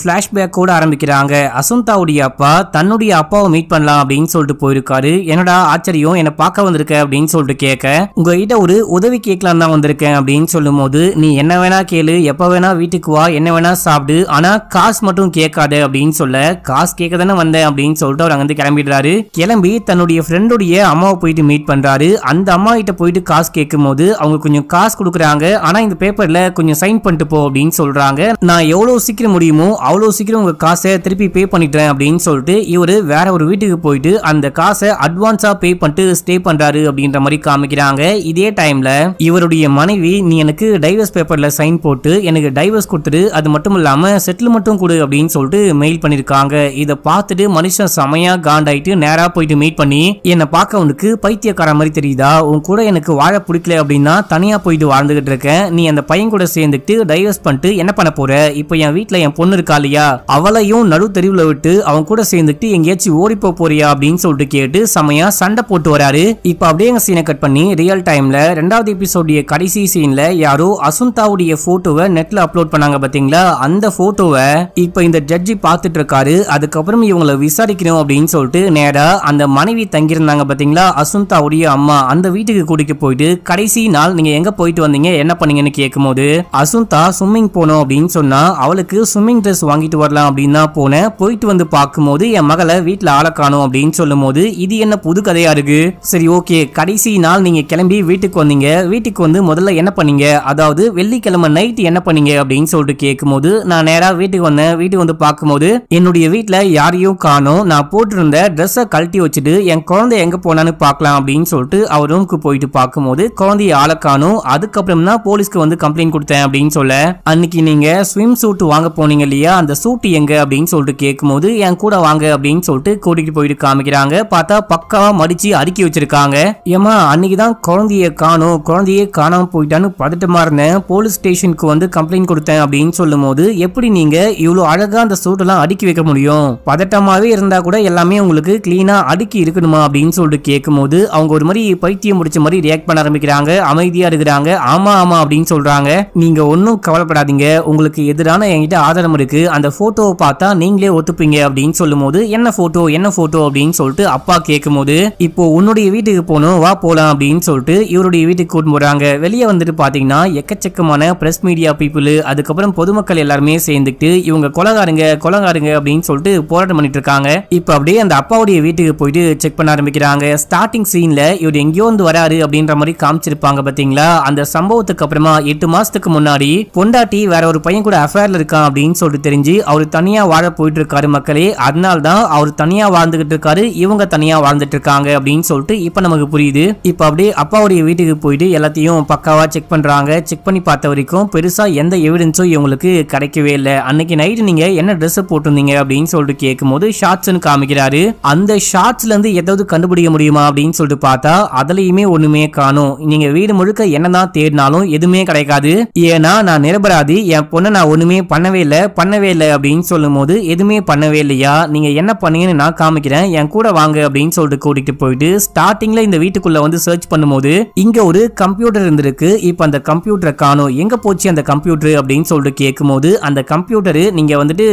கூட ஆரம்பிக்கிறாங்க அசுந்தா மீனாவுடைய அப்பா தன்னுடைய அப்பாவை மீட் பண்ணலாம் அப்படின்னு சொல்லிட்டு போயிருக்காரு என்னடா ஆச்சரியம் என்னை பார்க்க வந்திருக்க அப்படின்னு சொல்லிட்டு கேட்க உங்ககிட்ட ஒரு உதவி கேட்கலாம் தான் வந்திருக்கேன் அப்படின்னு சொல்லும் போது நீ என்ன வேணா கேளு எப்போ வேணா வீட்டுக்கு வா என்ன வேணா சாப்பிடு ஆனா காசு மட்டும் கேட்காது அப்படின்னு சொல்ல காசு கேட்க தானே வந்தேன் அப்படின்னு சொல்லிட்டு அவர் அங்கிருந்து கிளம்பிடுறாரு கிளம்பி தன்னுடைய ஃப்ரெண்டுடைய அம்மாவை போயிட்டு மீட் பண்றாரு அந்த அம்மா கிட்ட போயிட்டு காசு கேட்கும் போது அவங்க கொஞ்சம் காசு கொடுக்குறாங்க ஆனா இந்த பேப்பர்ல கொஞ்சம் சைன் பண்ணிட்டு போ அப்படின்னு சொல்றாங்க நான் எவ்வளவு சீக்கிரம் முடியுமோ அவ்வளவு சீக்கிரம் உங்க காசை திருப்பி பே பண்ணிட்டேன் அப்படின்னு சொல்லிட்டு இவர் வேற ஒரு வீட்டுக்கு போயிட்டு அந்த காசை அட்வான்ஸாக பே பண்ணிட்டு ஸ்டே பண்ணுறாரு அப்படின்ற மாதிரி காமிக்கிறாங்க இதே டைமில் இவருடைய மனைவி நீ எனக்கு டைவர்ஸ் பேப்பரில் சைன் போட்டு எனக்கு டைவர்ஸ் கொடுத்துட்டு அது மட்டும் இல்லாமல் செட்டில்மெண்ட்டும் கொடு அப்படின்னு சொல்லிட்டு மெயில் பண்ணியிருக்காங்க இதை பார்த்துட்டு மனுஷன் செமையாக காண்டாயிட்டு நேராக போயிட்டு மீட் பண்ணி என்னை பார்க்க உனக்கு பைத்தியக்கார மாதிரி தெரியுதா உன் கூட எனக்கு வாழ பிடிக்கல அப்படின்னா தனியாக போயிட்டு வாழ்ந்துகிட்டு இருக்கேன் நீ அந்த பையன் கூட சேர்ந்துட்டு டைவர்ஸ் பண்ணிட்டு என்ன பண்ண போற இப்போ என் வீட்டில் என் பொண்ணு இருக்கா இல்லையா அவளையும் நடு தெருவில் விட்டு அவன் கூட சேர்ந்துட்டு எங்கேயாச்சும் ஓடி போறியா அப்படின்னு சொல்லிட்டு கேட்டு செமையா சண்டை போட்டு வராரு இப்ப அப்படியே சீனை கட் பண்ணி ரியல் டைம்ல ரெண்டாவது எபிசோடைய கடைசி சீன்ல யாரோ அசுந்தாவுடைய போட்டோவை நெட்ல அப்லோட் பண்ணாங்க பாத்தீங்களா அந்த போட்டோவை இப்போ இந்த ஜட்ஜி பாத்துட்டு இருக்காரு அதுக்கப்புறம் இவங்களை விசாரிக்கணும் அப்படின்னு சொல்லிட்டு நேரா அந்த மனைவி தங்கியிருந்தாங்க பாத்தீங்களா அசுந்தாவுடைய அம்மா அந்த வீட்டுக்கு கூட்டிட்டு போயிட்டு கடைசி நாள் நீங்க எங்க போயிட்டு வந்தீங்க என்ன பண்ணீங்கன்னு கேட்கும்போது அசுந்தா ஸ்விம்மிங் போனோம் அப்படின்னு சொன்னா அவளுக்கு ஸ்விம்மிங் ட்ரெஸ் வாங்கிட்டு வரலாம் அப்படின்னு தான் போனேன் போயிட்டு வந்து பார்க்கும்போது என் மகளை வீட்டில் ஆள காணும் அப்படின்னு சொல்லும் போது இது என்ன புது கதையா இருக்கு சரி ஓகே கடைசி நாள் நீங்க கிளம்பி வீட்டுக்கு வந்தீங்க வீட்டுக்கு வந்து முதல்ல என்ன பண்ணீங்க அதாவது வெள்ளிக்கிழமை நைட் என்ன பண்ணீங்க அப்படின்னு சொல்லிட்டு கேட்கும்போது நான் நேரா வீட்டுக்கு வந்தேன் வீட்டுக்கு வந்து பார்க்கும்போது என்னுடைய வீட்டில் யாரையும் காணும் நான் போட்டிருந்த ட்ரெஸ்ஸை கழட்டி வச்சுட்டு என் குழந்தை எங்க போனான்னு பார்க்கலாம் அப்படின்னு சொல்லிட்டு அவர் ரூமுக்கு போயிட்டு பார்க்கும்போது குழந்தைய ஆள காணும் அதுக்கப்புறம் தான் போலீஸ்க்கு வந்து கம்ப்ளைண்ட் கொடுத்தேன் அப்படின்னு சொல்ல அன்னைக்கு நீங்க ஸ்விம் சூட் வாங்க போனீங்க இல்லையா அந்த சூட் எங்க அப்படின்னு சொல்லிட்டு கேட்கும்போது என் கூட வாங்க அப்படின்னு சொல்லிட்டு கூட்டிட்டு போயிட்டு காமிக்கிறாங்க பார்த்தா பக்காவா மடிச்சு அடுக்கி வச்சிருக்காங்க ஏமா அன்னைக்கு தான் குழந்தைய காணும் குழந்தையே காணாம போயிட்டான்னு பதட்டமா இருந்தேன் போலீஸ் ஸ்டேஷனுக்கு வந்து கம்ப்ளைண்ட் கொடுத்தேன் அப்படின்னு சொல்லும் போது எப்படி நீங்க இவ்வளவு அழகா அந்த சூட்டெல்லாம் அடுக்கி வைக்க முடியும் பதட்டமாவே இருந்தா கூட எல்லாமே உங்களுக்கு கிளீனா அடுக்கி இருக்கணுமா அப்படின்னு சொல்லிட்டு கேட்கும் போது அவங்க ஒரு மாதிரி பைத்தியம் முடிச்ச மாதிரி ரியாக்ட் பண்ண ஆரம்பிக்கிறாங்க அமைதியா இருக்கிறாங்க ஆமா ஆமா அப்படின்னு சொல்றாங்க நீங்க ஒன்னும் கவலைப்படாதீங்க உங்களுக்கு எதிரான என்கிட்ட ஆதாரம் இருக்கு அந்த போட்டோவை பார்த்தா நீங்களே ஒத்துப்பீங்க அப்படின்னு சொல்லும் போது என்ன போட்டோ என்ன போட்டோ அப்படின்னு சொல்லிட்டு அப்பா கேட்கும் போது இப்போ உன்னுடைய வீட்டுக்கு போகணும் வா போலாம் அப்படின்னு சொல்லிட்டு இவருடைய வீட்டுக்கு கூட்டு போறாங்க வெளியே வந்துட்டு பாத்தீங்கன்னா எக்கச்சக்கமான பிரஸ் மீடியா பீப்புள் அதுக்கப்புறம் பொதுமக்கள் எல்லாருமே சேர்ந்துட்டு இவங்க கொலகாருங்க கொலகாருங்க அப்படின்னு சொல்லிட்டு போராட்டம் பண்ணிட்டு இருக்காங்க இப்ப அப்படியே அந்த அப்பாவுடைய வீட்டுக்கு போயிட்டு செக் பண்ண ஆரம்பிக்கிறாங்க ஸ்டார்டிங் சீன்ல இவர் எங்கேயோ வந்து வராரு அப்படின்ற மாதிரி காமிச்சிருப்பாங்க பாத்தீங்களா அந்த சம்பவத்துக்கு அப்புறமா எட்டு மாசத்துக்கு முன்னாடி பொண்டாட்டி வேற ஒரு பையன் கூட அஃபேர்ல இருக்கான் அப்படின்னு சொல்லிட்டு தெரிஞ்சு அவர் தனியா வாழ போயிட்டு இருக்காரு மக்கள் மக்களே அதனால்தான் அவர் தனியா வாழ்ந்துகிட்டு இருக்காரு இவங்க தனியா வாழ்ந்துட்டு இருக்காங்க அப்படின்னு சொல்லிட்டு இப்ப நமக்கு புரியுது இப்ப அப்படியே அப்பாவுடைய வீட்டுக்கு போயிட்டு எல்லாத்தையும் பக்காவா செக் பண்றாங்க செக் பண்ணி பார்த்த வரைக்கும் பெருசா எந்த எவிடன்ஸும் இவங்களுக்கு கிடைக்கவே இல்லை அன்னைக்கு நைட்டு நீங்க என்ன ட்ரெஸ் போட்டிருந்தீங்க அப்படின்னு சொல்லிட்டு கேட்கும்போது ஷார்ட்ஸ்னு காமிக்கிறாரு அந்த ஷார்ட்ஸ்ல இருந்து ஏதாவது கண்டுபிடிக்க முடியுமா அப்படின்னு சொல்லிட்டு பார்த்தா அதுலயுமே ஒண்ணுமே காணும் நீங்க வீடு முழுக்க என்னதான் தேடினாலும் எதுவுமே கிடைக்காது ஏன்னா நான் நிரபராதி என் பொண்ணை நான் ஒண்ணுமே பண்ணவே இல்லை பண்ணவே இல்லை அப்படின்னு சொல்லும் போது எதுவுமே பண்ணவே இல்லையா நீங்கள் என்ன பண்ணீங்கன்னு நான் காமிக்கிறேன் என் கூட வாங்க அப்படின்னு சொல்லிட்டு கூட்டிகிட்டு போயிட்டு ஸ்டார்டிங்கில் இந்த வீட்டுக்குள்ளே வந்து சர்ச் பண்ணும்போது இங்கே ஒரு கம்ப்யூட்டர் இருந்திருக்கு இப்போ அந்த கம்ப்யூட்டரை காணும் எங்கே போச்சு அந்த கம்ப்யூட்டர் அப்படின்னு சொல்லிட்டு கேட்கும்போது அந்த கம்ப்யூட்டரு நீங்கள் வந்துட்டு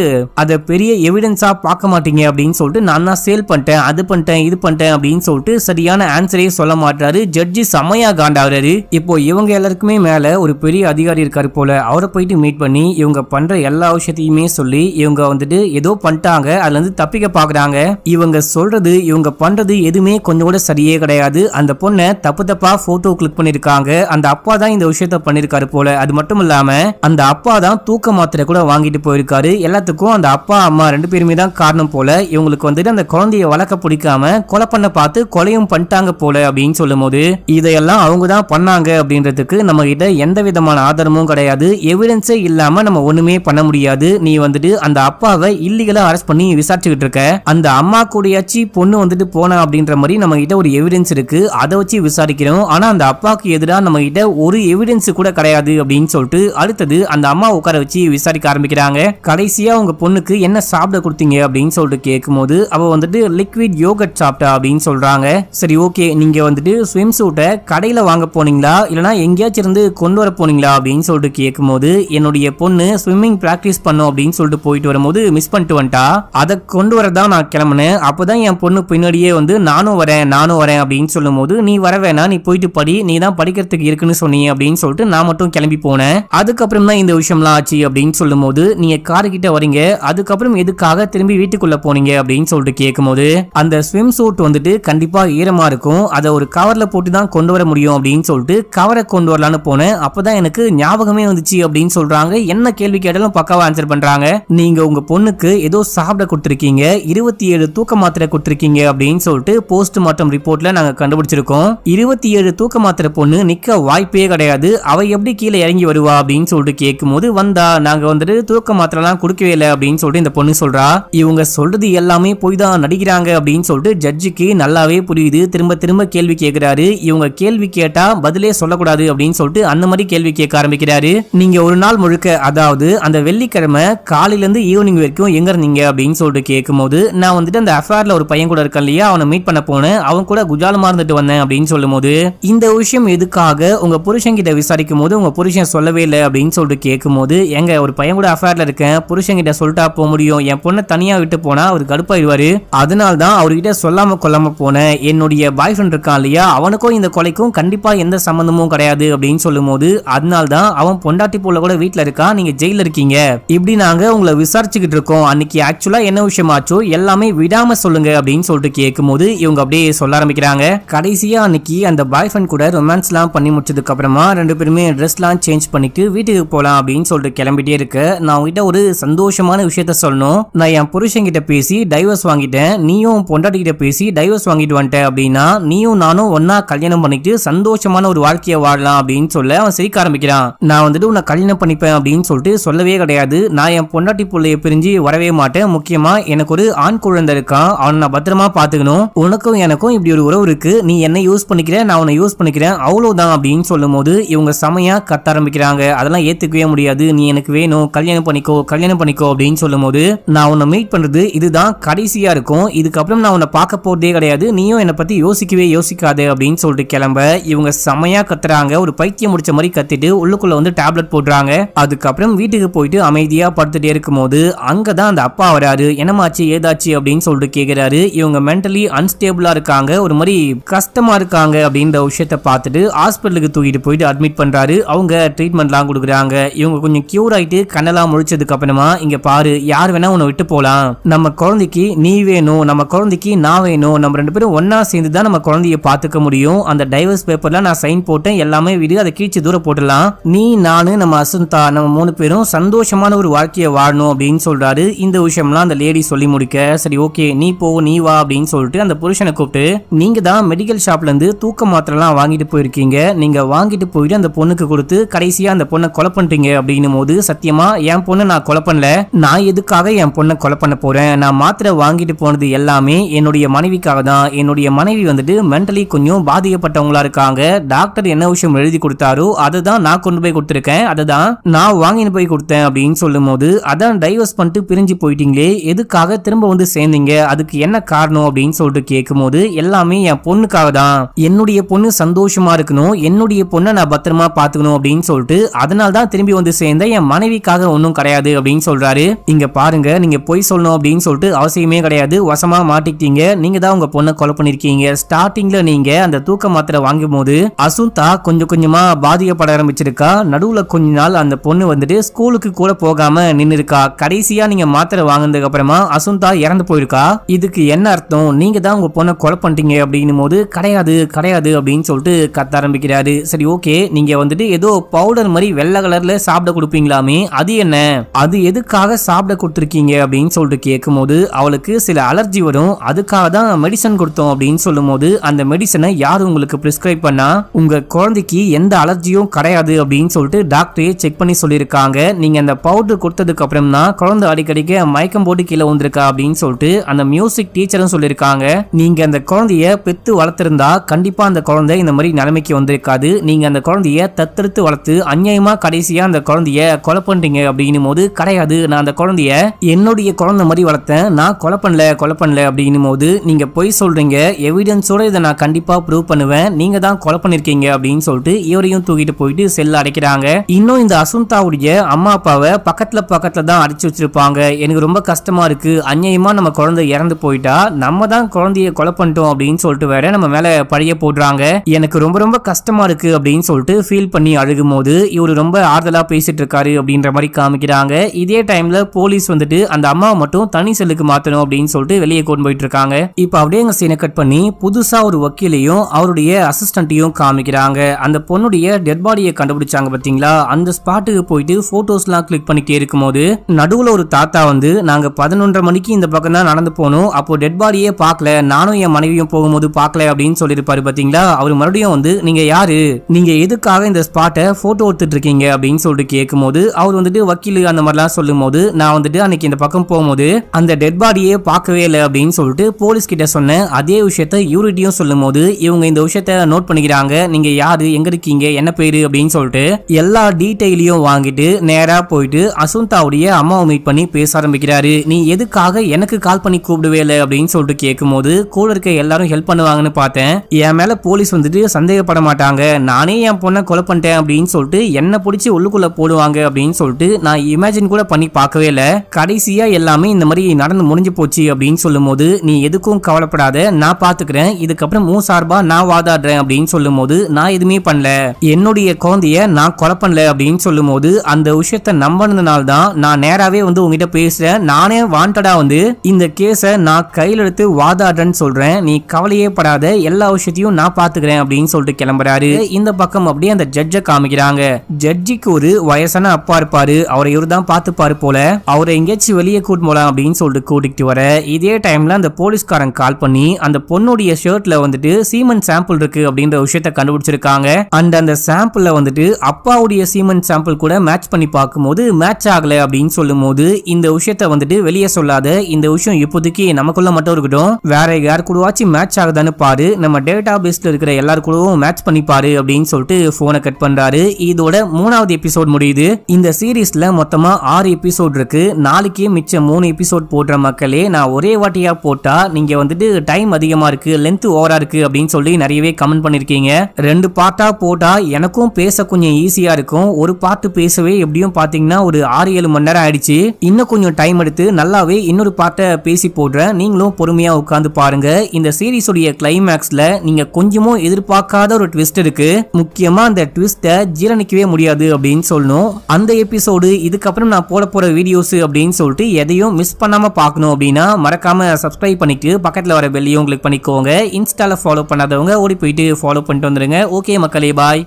அதை பெரிய எவிடன்ஸாக பார்க்க மாட்டீங்க அப்படின்னு சொல்லிட்டு நான் தான் சேல் பண்ணிட்டேன் அது பண்ணிட்டேன் இது பண்ணிட்டேன் அப்படின்னு சொல்லிட்டு சரியான ஆன்சரே சொல்ல மாட்டாரு ஜட்ஜி செம்மையா காண்டாகிறாரு இப்போ இவங்க எல்லாருக்குமே மேலே ஒரு பெரிய அதிகாரி இருக்காரு போல அவரை போயிட்டு மீட் பண்ணி இவங்க பண்ணுற எல்லா விஷயத்தையுமே சொல்லி இவங்க வந்துட்டு ஏதோ பண்ணிட்டா அதுல அதுலேருந்து தப்பிக்க பார்க்குறாங்க இவங்க சொல்றது இவங்க பண்றது எதுவுமே கொஞ்சம் கூட சரியே கிடையாது அந்த பொண்ணை தப்பு தப்பா போட்டோ கிளிக் பண்ணிருக்காங்க அந்த அப்பா தான் இந்த விஷயத்த பண்ணிருக்காரு போல அது மட்டும் இல்லாம அந்த அப்பா தான் தூக்க மாத்திரை கூட வாங்கிட்டு போயிருக்காரு எல்லாத்துக்கும் அந்த அப்பா அம்மா ரெண்டு பேருமே தான் காரணம் போல இவங்களுக்கு வந்துட்டு அந்த குழந்தைய வளர்க்க பிடிக்காம கொலை பண்ண பார்த்து கொலையும் பண்ணிட்டாங்க போல அப்படின்னு சொல்லும் போது இதையெல்லாம் அவங்க தான் பண்ணாங்க அப்படின்றதுக்கு நம்ம கிட்ட எந்த விதமான ஆதாரமும் கிடையாது எவிடன்ஸே இல்லாம நம்ம ஒண்ணுமே பண்ண முடியாது நீ வந்துட்டு அந்த அப்பாவை இல்லீகலா அரெஸ்ட் பண்ணி விசாரிச்சுக்கிட்டு இருக்க அந்த அம்மா கூடியாச்சு பொண்ணு வந்துட்டு போன அப்படின்ற மாதிரி நம்ம கிட்ட ஒரு எவிடன்ஸ் இருக்கு அதை வச்சு விசாரிக்கிறோம் ஆனா அந்த அப்பாவுக்கு எதிராக நம்ம கிட்ட ஒரு எவிடன்ஸ் கூட கிடையாது அப்படின்னு சொல்லிட்டு அடுத்தது அந்த அம்மா உட்கார வச்சு விசாரிக்க ஆரம்பிக்கிறாங்க கடைசியா உங்க பொண்ணுக்கு என்ன சாப்பிட கொடுத்தீங்க அப்படின்னு சொல்லிட்டு கேட்கும்போது அவ வந்துட்டு லிக்விட் யோகட் சாப்பிட்டா அப்படின்னு சொல்றாங்க சரி ஓகே நீங்க வந்துட்டு ஸ்விம் சூட்டை கடையில வாங்க போனீங்களா இல்லைனா எங்கேயாச்சும் இருந்து கொண்டு வர போனீங்களா அப்படின்னு சொல்லிட்டு கேட்கும்போது என்னுடைய பொண்ணு ஸ்விம்மிங் ப்ராக்டிஸ் பண்ணும் அப்படின்னு சொல்லிட்டு போயிட்டு வரும்போது மிஸ் பண்ணிட்டு வந்துட்டா அதை கொண்டு வர தான் நான் கிளம்புனேன் அப்போதான் என் பொண்ணு பின்னாடியே வந்து நானும் வரேன் நானும் வரேன் அப்படின்னு சொல்லும்போது நீ வர வேணாம் நீ போயிட்டு படி நீ தான் படிக்கிறதுக்கு இருக்குன்னு சொன்னி அப்படின்னு சொல்லிட்டு நான் மட்டும் கிளம்பி போனேன் அதுக்கப்புறம் தான் இந்த விஷயம்லாம் ஆச்சு அப்படின்னு சொல்லும்போது நீங்க கிட்ட வரீங்க அதுக்கப்புறம் எதுக்காக திரும்பி வீட்டுக்குள்ள போனீங்க அப்படின்னு சொல்லிட்டு கேட்கும்போது அந்த ஸ்விம் சூட் வந்துட்டு கண்டிப்பா ஈரமா இருக்கும் அதை ஒரு கவர்ல போட்டு தான் கொண்டு வர முடியும் அப்படின்னு சொல்லிட்டு கவரை கொண்டு வரலான்னு போனேன் அப்பதான் எனக்கு ஞாபகமே வந்துச்சு அப்படின்னு சொல்றாங்க என்ன கேள்வி கேட்டாலும் பக்காவா ஆன்சர் பண்றாங்க நீங்க உங்க பொண்ணுக்கு ஏதோ சா டேப்ல கொடுத்துருக்கீங்க இருபத்தி ஏழு தூக்க மாத்திரை கொடுத்துருக்கீங்க அப்படின்னு சொல்லிட்டு போஸ்ட் மார்ட்டம் ரிப்போர்ட்ல நாங்க கண்டுபிடிச்சிருக்கோம் இருபத்தி ஏழு தூக்க மாத்திரை பொண்ணு நிக்க வாய்ப்பே கிடையாது அவ எப்படி கீழே இறங்கி வருவா அப்படின்னு சொல்லிட்டு கேட்கும் போது வந்தா நாங்க வந்துட்டு தூக்க மாத்திரை எல்லாம் கொடுக்கவே இல்லை அப்படின்னு சொல்லிட்டு இந்த பொண்ணு சொல்றா இவங்க சொல்றது எல்லாமே போய் தான் நடிக்கிறாங்க அப்படின்னு சொல்லிட்டு ஜட்ஜுக்கு நல்லாவே புரியுது திரும்ப திரும்ப கேள்வி கேட்கிறாரு இவங்க கேள்வி கேட்டா பதிலே சொல்லக்கூடாது அப்படின்னு சொல்லிட்டு அந்த மாதிரி கேள்வி கேட்க ஆரம்பிக்கிறாரு நீங்க ஒரு நாள் முழுக்க அதாவது அந்த வெள்ளிக்கிழமை காலையில இருந்து ஈவினிங் வரைக்கும் எங்க இருந்தீங்க அப்படின்னு சொல்லிட்டு கேட்கும்போது நான் வந்துட்டு அந்த அஃபேர்ல ஒரு பையன் கூட இருக்கேன் இல்லையா அவனை மீட் பண்ண போனேன் அவன் கூட குஜாலமா இருந்துட்டு வந்தேன் அப்படின்னு சொல்லும் போது இந்த விஷயம் எதுக்காக உங்க புருஷன் கிட்ட விசாரிக்கும் போது உங்க புருஷன் சொல்லவே இல்லை அப்படின்னு சொல்லிட்டு கேட்கும்போது எங்க ஒரு பையன் கூட அஃபேர்ல இருக்கேன் புருஷன் கிட்ட சொல்லிட்டா போக முடியும் என் பொண்ணை தனியா விட்டு போனா அவர் கடுப்பாயிடுவாரு அதனால தான் அவர்கிட்ட சொல்லாம கொல்லாம போனேன் என்னுடைய பாய் ஃப்ரெண்ட் இருக்கான் இல்லையா அவனுக்கும் இந்த கொலைக்கும் கண்டிப்பா எந்த சம்பந்தமும் கிடையாது அப்படின்னு சொல்லும் போது அதனால தான் அவன் பொண்டாட்டி போல கூட வீட்டுல இருக்கான் நீங்க ஜெயில இருக்கீங்க இப்படி நாங்க உங்களை விசாரிச்சுக்கிட்டு இருக்கோம் அன்னைக்கு ஆக்சுவலாக என்ன விஷயம் ஆச்சோ எல்லாமே விடாமல் சொல்லுங்க அப்படின்னு சொல்லிட்டு கேட்கும்போது இவங்க அப்படியே சொல்ல ஆரம்பிக்கிறாங்க கடைசியாக அன்னைக்கு அந்த பாய் ஃப்ரெண்ட் கூட ரொமான்ஸ்லாம் பண்ணி முடிச்சதுக்கு அப்புறமா ரெண்டு பேருமே ட்ரெஸ்லாம் சேஞ்ச் பண்ணிட்டு வீட்டுக்கு போகலாம் அப்படின்னு சொல்லிட்டு கிளம்பிட்டே இருக்கு நான் உங்ககிட்ட ஒரு சந்தோஷமான விஷயத்த சொல்லணும் நான் என் கிட்ட பேசி டைவர்ஸ் வாங்கிட்டேன் நீயும் பொண்டாட்டி கிட்ட பேசி டைவர்ஸ் வாங்கிட்டு வந்துட்டேன் அப்படின்னா நீயும் நானும் ஒன்னா கல்யாணம் பண்ணிட்டு சந்தோஷமான ஒரு வாழ்க்கையை வாழலாம் அப்படின்னு சொல்ல அவன் சிரிக்க ஆரம்பிக்கிறான் நான் வந்துட்டு உன்னை கல்யாணம் பண்ணிப்பேன் அப்படின்னு சொல்லிட்டு சொல்லவே கிடையாது நான் என் பொண்டாட்டி பிள்ளைய பிரிஞ்சு வரவே மாட்டேன் முக்கியமா எனக்கு ஒரு ஆண் குழந்தை இருக்கான் அவனை நான் பத்திரமா பாத்துக்கணும் உனக்கும் எனக்கும் இப்படி ஒரு உறவு இருக்கு நீ என்ன யூஸ் பண்ணிக்கிற நான் உன்னை யூஸ் பண்ணிக்கிறேன் அவ்வளவுதான் அப்படின்னு சொல்லும் போது இவங்க சமையா கத்த ஆரம்பிக்கிறாங்க அதெல்லாம் ஏத்துக்கவே முடியாது நீ எனக்கு வேணும் கல்யாணம் பண்ணிக்கோ கல்யாணம் பண்ணிக்கோ அப்படின்னு சொல்லும் போது நான் உன்னை மீட் பண்றது இதுதான் கடைசியா இருக்கும் இதுக்கப்புறம் நான் உன்னை பார்க்க போறதே கிடையாது நீயும் என்னை பத்தி யோசிக்கவே யோசிக்காது அப்படின்னு சொல்லிட்டு கிளம்ப இவங்க சமையா கத்துறாங்க ஒரு பைத்தியம் முடிச்ச மாதிரி கத்திட்டு உள்ளுக்குள்ள வந்து டேப்லெட் போடுறாங்க அதுக்கப்புறம் வீட்டுக்கு போயிட்டு அமைதியா படுத்துட்டே இருக்கும் போது அங்கதான் அந்த அப்பாவை வராரு என்னமாச்சு ஏதாச்சு அப்படின்னு சொல்லிட்டு கேட்குறாரு இவங்க மென்டலி அன்ஸ்டேபிளாக இருக்காங்க ஒரு மாதிரி கஷ்டமாக இருக்காங்க அப்படின்ற விஷயத்த பார்த்துட்டு ஹாஸ்பிட்டலுக்கு தூக்கிட்டு போயிட்டு அட்மிட் பண்ணுறாரு அவங்க ட்ரீட்மெண்ட்லாம் கொடுக்குறாங்க இவங்க கொஞ்சம் க்யூர் ஆகிட்டு கண்ணெல்லாம் முழிச்சதுக்கு அப்புறமா இங்கே பாரு யார் வேணால் உன்னை விட்டு போகலாம் நம்ம குழந்தைக்கு நீ வேணும் நம்ம குழந்தைக்கு நான் வேணும் நம்ம ரெண்டு பேரும் ஒன்றா சேர்ந்து தான் நம்ம குழந்தைய பார்த்துக்க முடியும் அந்த டைவர்ஸ் பேப்பரில் நான் சைன் போட்டேன் எல்லாமே விடு அதை கீழ்ச்சி தூரம் போட்டுடலாம் நீ நான் நம்ம அசுந்தா நம்ம மூணு பேரும் சந்தோஷமான ஒரு வாழ்க்கையை வாழணும் அப்படின்னு சொல்கிறாரு இந்த விஷயம் விஷயம்லாம் அந்த லேடி சொல்லி முடிக்க சரி ஓகே நீ போ நீ வா அப்படின்னு சொல்லிட்டு அந்த புருஷனை கூப்பிட்டு நீங்க தான் மெடிக்கல் ஷாப்ல இருந்து தூக்க மாத்திரலாம் வாங்கிட்டு போயிருக்கீங்க நீங்க வாங்கிட்டு போயிட்டு அந்த பொண்ணுக்கு கொடுத்து கடைசியா அந்த பொண்ணை கொலை பண்றீங்க அப்படின்னும் போது சத்தியமா என் பொண்ணு நான் கொலை பண்ணல நான் எதுக்காக என் பொண்ணை கொலை பண்ண போறேன் நான் மாத்திரை வாங்கிட்டு போனது எல்லாமே என்னுடைய மனைவிக்காக தான் என்னுடைய மனைவி வந்துட்டு மென்டலி கொஞ்சம் பாதிக்கப்பட்டவங்களா இருக்காங்க டாக்டர் என்ன விஷயம் எழுதி கொடுத்தாரோ அதை தான் நான் கொண்டு போய் கொடுத்துருக்கேன் அதை தான் நான் வாங்கிட்டு போய் கொடுத்தேன் அப்படின்னு சொல்லும் போது அதான் டைவர்ஸ் பண்ணிட்டு பிரிஞ்சு போயிட்டீங்களே நீங்களே எதுக்காக திரும்ப வந்து சேர்ந்தீங்க அதுக்கு என்ன காரணம் அப்படின்னு சொல்லிட்டு கேட்கும்போது எல்லாமே என் பொண்ணுக்காக தான் என்னுடைய பொண்ணு சந்தோஷமா இருக்கணும் என்னுடைய பொண்ணை நான் பத்திரமா பாத்துக்கணும் அப்படின்னு சொல்லிட்டு அதனால தான் திரும்பி வந்து சேர்ந்த என் மனைவிக்காக ஒன்றும் கிடையாது அப்படின்னு சொல்றாரு இங்க பாருங்க நீங்க பொய் சொல்லணும் அப்படின்னு சொல்லிட்டு அவசியமே கிடையாது வசமா மாட்டிக்கிட்டீங்க நீங்க தான் உங்க பொண்ணை கொலை பண்ணிருக்கீங்க ஸ்டார்டிங்ல நீங்க அந்த தூக்க மாத்திரை வாங்கும் போது அசுந்தா கொஞ்சம் கொஞ்சமா பாதிக்கப்பட ஆரம்பிச்சிருக்கா நடுவுல கொஞ்ச நாள் அந்த பொண்ணு வந்துட்டு ஸ்கூலுக்கு கூட போகாம நின்று இருக்கா கடைசியா நீங்க மாத்திரை வாங்க அப்புறமா அசுந்தா இறந்து போயிருக்கா இதுக்கு என்ன அர்த்தம் நீங்க தான் உங்க பொண்ணை கொலை பண்ணிட்டீங்க அப்படின்னு போது கிடையாது கிடையாது அப்படின்னு சொல்லிட்டு கத்த ஆரம்பிக்கிறாரு சரி ஓகே நீங்க வந்துட்டு ஏதோ பவுடர் மாதிரி வெள்ளை கலர்ல சாப்பிட கொடுப்பீங்களாமே அது என்ன அது எதுக்காக சாப்பிட கொடுத்துருக்கீங்க அப்படின்னு சொல்லிட்டு கேட்கும் போது அவளுக்கு சில அலர்ஜி வரும் அதுக்காக தான் மெடிசன் கொடுத்தோம் அப்படின்னு சொல்லும்போது அந்த மெடிசனை யார் உங்களுக்கு பிரிஸ்கிரைப் பண்ணா உங்க குழந்தைக்கு எந்த அலர்ஜியும் கிடையாது அப்படின்னு சொல்லிட்டு டாக்டரே செக் பண்ணி சொல்லியிருக்காங்க நீங்க அந்த பவுடர் கொடுத்ததுக்கு அப்புறம் தான் குழந்தை அடிக்கடிக்க மயக்க மயக்கம் போட்டு கீழே வந்திருக்கா அப்படின்னு சொல்லிட்டு அந்த மியூசிக் டீச்சரும் சொல்லியிருக்காங்க நீங்க அந்த குழந்தைய பெத்து வளர்த்திருந்தா கண்டிப்பா அந்த குழந்தை இந்த மாதிரி நிலைமைக்கு வந்திருக்காது நீங்க அந்த குழந்தைய தத்தெடுத்து வளர்த்து அந்நியமா கடைசியா அந்த குழந்தைய கொலை பண்றீங்க அப்படின்னும் போது கிடையாது நான் அந்த குழந்தைய என்னுடைய குழந்தை மாதிரி வளர்த்தேன் நான் கொலை பண்ணல கொலை பண்ணல அப்படின்னும் போது நீங்க பொய் சொல்றீங்க எவிடன்ஸோட இதை நான் கண்டிப்பா ப்ரூவ் பண்ணுவேன் நீங்க தான் கொலை பண்ணிருக்கீங்க அப்படின்னு சொல்லிட்டு இவரையும் தூக்கிட்டு போயிட்டு செல்ல அடைக்கிறாங்க இன்னும் இந்த அசுந்தாவுடைய அம்மா அப்பாவை பக்கத்துல பக்கத்துல தான் அடிச்சு வச்சிருப்பாங்க எனக்கு ரொம்ப ரொம்ப கஷ்டமாக இருக்குது அந்நியமாக நம்ம குழந்தை இறந்து போயிட்டா நம்ம தான் குழந்தைய கொலை பண்ணிட்டோம் அப்படின்னு சொல்லிட்டு வேற நம்ம மேலே பழைய போடுறாங்க எனக்கு ரொம்ப ரொம்ப கஷ்டமாக இருக்குது அப்படின்னு சொல்லிட்டு ஃபீல் பண்ணி அழுகும் போது இவர் ரொம்ப ஆறுதலாக பேசிட்டு இருக்காரு அப்படின்ற மாதிரி காமிக்கிறாங்க இதே டைமில் போலீஸ் வந்துட்டு அந்த அம்மாவை மட்டும் தனி செல்லுக்கு மாற்றணும் அப்படின்னு சொல்லிட்டு வெளியே கொண்டு போயிட்டு இருக்காங்க இப்போ அப்படியே எங்கள் சீனை கட் பண்ணி புதுசாக ஒரு வக்கீலையும் அவருடைய அசிஸ்டண்ட்டையும் காமிக்கிறாங்க அந்த பொண்ணுடைய டெட் பாடியை கண்டுபிடிச்சாங்க பார்த்தீங்களா அந்த ஸ்பாட்டுக்கு போயிட்டு ஃபோட்டோஸ்லாம் கிளிக் பண்ணிக்கிட்டே இருக்கும்போது நடுவில் ஒரு தாத்தா வந்து நாங்கள் பதினொன்றரை மணிக்கு இந்த பக்கம் தான் நடந்து போனோம் அப்போ டெட் பாடியே பார்க்கல நானும் என் மனைவியும் போகும்போது பார்க்கல அப்படின்னு சொல்லியிருப்பாரு பார்த்தீங்களா அவர் மறுபடியும் வந்து நீங்க யாரு நீங்க எதுக்காக இந்த ஸ்பாட்டை போட்டோ எடுத்துட்டு இருக்கீங்க அப்படின்னு சொல்லிட்டு கேட்கும்போது அவர் வந்துட்டு வக்கீல் அந்த மாதிரிலாம் சொல்லும் போது நான் வந்துட்டு அன்னைக்கு இந்த பக்கம் போகும்போது அந்த டெட் பாடியே பார்க்கவே இல்லை அப்படின்னு சொல்லிட்டு போலீஸ் கிட்ட சொன்னேன் அதே விஷயத்த யூரிட்டியும் சொல்லும் போது இவங்க இந்த விஷயத்த நோட் பண்ணிக்கிறாங்க நீங்க யாரு எங்க இருக்கீங்க என்ன பேரு அப்படின்னு சொல்லிட்டு எல்லா டீட்டெயிலையும் வாங்கிட்டு நேரா போயிட்டு அசுந்தாவுடைய அம்மாவை மீட் பண்ணி பேச ஆரம்பிக்கிறார் கேட்குறாரு நீ எதுக்காக எனக்கு கால் பண்ணி கூப்பிடுவேல அப்படின்னு சொல்லிட்டு கேட்கும்போது கூட இருக்க எல்லாரும் ஹெல்ப் பண்ணுவாங்கன்னு பார்த்தேன் என் மேலே போலீஸ் வந்துட்டு சந்தேகப்பட மாட்டாங்க நானே என் பொண்ணை கொலை பண்ணிட்டேன் அப்படின்னு சொல்லிட்டு என்னை பிடிச்சி உள்ளுக்குள்ளே போடுவாங்க அப்படின்னு சொல்லிட்டு நான் இமேஜின் கூட பண்ணி பார்க்கவே இல்லை கடைசியாக எல்லாமே இந்த மாதிரி நடந்து முடிஞ்சு போச்சு அப்படின்னு சொல்லும்போது நீ எதுக்கும் கவலைப்படாத நான் பார்த்துக்கிறேன் இதுக்கப்புறம் மூ சார்பாக நான் வாதாடுறேன் அப்படின்னு போது நான் எதுவுமே பண்ணல என்னுடைய குழந்தைய நான் கொலை பண்ணல அப்படின்னு போது அந்த விஷயத்த நம்பினதுனால தான் நான் நேராகவே வந்து உங்ககிட்ட பேசுகிறேன் நானே வாண்டடா வந்து இந்த கேஸ நான் கையில் எடுத்து வாதாடுறேன்னு சொல்றேன் நீ கவலையே படாத எல்லா விஷயத்தையும் நான் பாத்துக்கிறேன் அப்படின்னு சொல்லிட்டு கிளம்புறாரு இந்த பக்கம் அப்படியே அந்த ஜட்ஜை காமிக்கிறாங்க ஜட்ஜிக்கு ஒரு வயசான அப்பா இருப்பாரு அவரை இவர் தான் பார்த்துப்பாரு போல அவரை எங்கேயாச்சும் வெளியே கூட்டு போலாம் அப்படின்னு சொல்லிட்டு கூட்டிகிட்டு வர இதே டைம்ல அந்த போலீஸ்காரன் கால் பண்ணி அந்த பொண்ணுடைய ஷர்ட்ல வந்துட்டு சீமன் சாம்பிள் இருக்கு அப்படின்ற விஷயத்த கண்டுபிடிச்சிருக்காங்க அண்ட் அந்த சாம்பிள்ல வந்துட்டு அப்பாவுடைய சீமன் சாம்பிள் கூட மேட்ச் பண்ணி பார்க்கும்போது மேட்ச் ஆகல அப்படின்னு சொல்லும் போது இந்த விஷயத்த வந்து வந்துட்டு வெளியே சொல்லாத இந்த விஷயம் இப்போதைக்கு நமக்குள்ள மட்டும் இருக்கட்டும் வேற யார் கூடவாச்சும் மேட்ச் ஆகுதான்னு பாரு நம்ம டேட்டா பேஸ்ல இருக்கிற எல்லாரு கூடவும் மேட்ச் பண்ணி பாரு அப்படின்னு சொல்லிட்டு போனை கட் பண்றாரு இதோட மூணாவது எபிசோட் முடியுது இந்த சீரீஸ்ல மொத்தமா ஆறு எபிசோட் இருக்கு நாளைக்கு மிச்சம் மூணு எபிசோட் போடுற மக்களே நான் ஒரே வாட்டியா போட்டா நீங்க வந்துட்டு டைம் அதிகமா இருக்கு லென்த் ஓவரா இருக்கு அப்படின்னு சொல்லி நிறையவே கமெண்ட் பண்ணிருக்கீங்க ரெண்டு பார்ட்டா போட்டா எனக்கும் பேச கொஞ்சம் ஈஸியா இருக்கும் ஒரு பார்ட் பேசவே எப்படியும் பாத்தீங்கன்னா ஒரு ஆறு ஏழு மணி நேரம் ஆயிடுச்சு இன்னும் கொஞ்சம் டைம் அடுத்து நல்லாவே இன்னொரு பாட்டை பேசி போடுறேன் நீங்களும் பொறுமையாக உட்காந்து பாருங்க இந்த சீரீஸுடைய கிளைமேக்ஸில் நீங்கள் கொஞ்சமும் எதிர்பார்க்காத ஒரு ட்விஸ்ட் இருக்கு முக்கியமாக அந்த ட்விஸ்ட்டை ஜீரணிக்கவே முடியாது அப்படின்னு சொல்லணும் அந்த எபிசோடு இதுக்கப்புறம் நான் போட போகிற வீடியோஸ் அப்படின்னு சொல்லிட்டு எதையும் மிஸ் பண்ணாமல் பார்க்கணும் அப்படின்னா மறக்காமல் சப்ஸ்கிரைப் பண்ணிட்டு பக்கத்தில் வர பெல்லையும் கிளிக் பண்ணிக்கோங்க இன்ஸ்டாவில் ஃபாலோ பண்ணாதவங்க ஓடி போயிட்டு ஃபாலோ பண்ணிட்டு வந்துடுங்க ஓகே மக்களே பாய்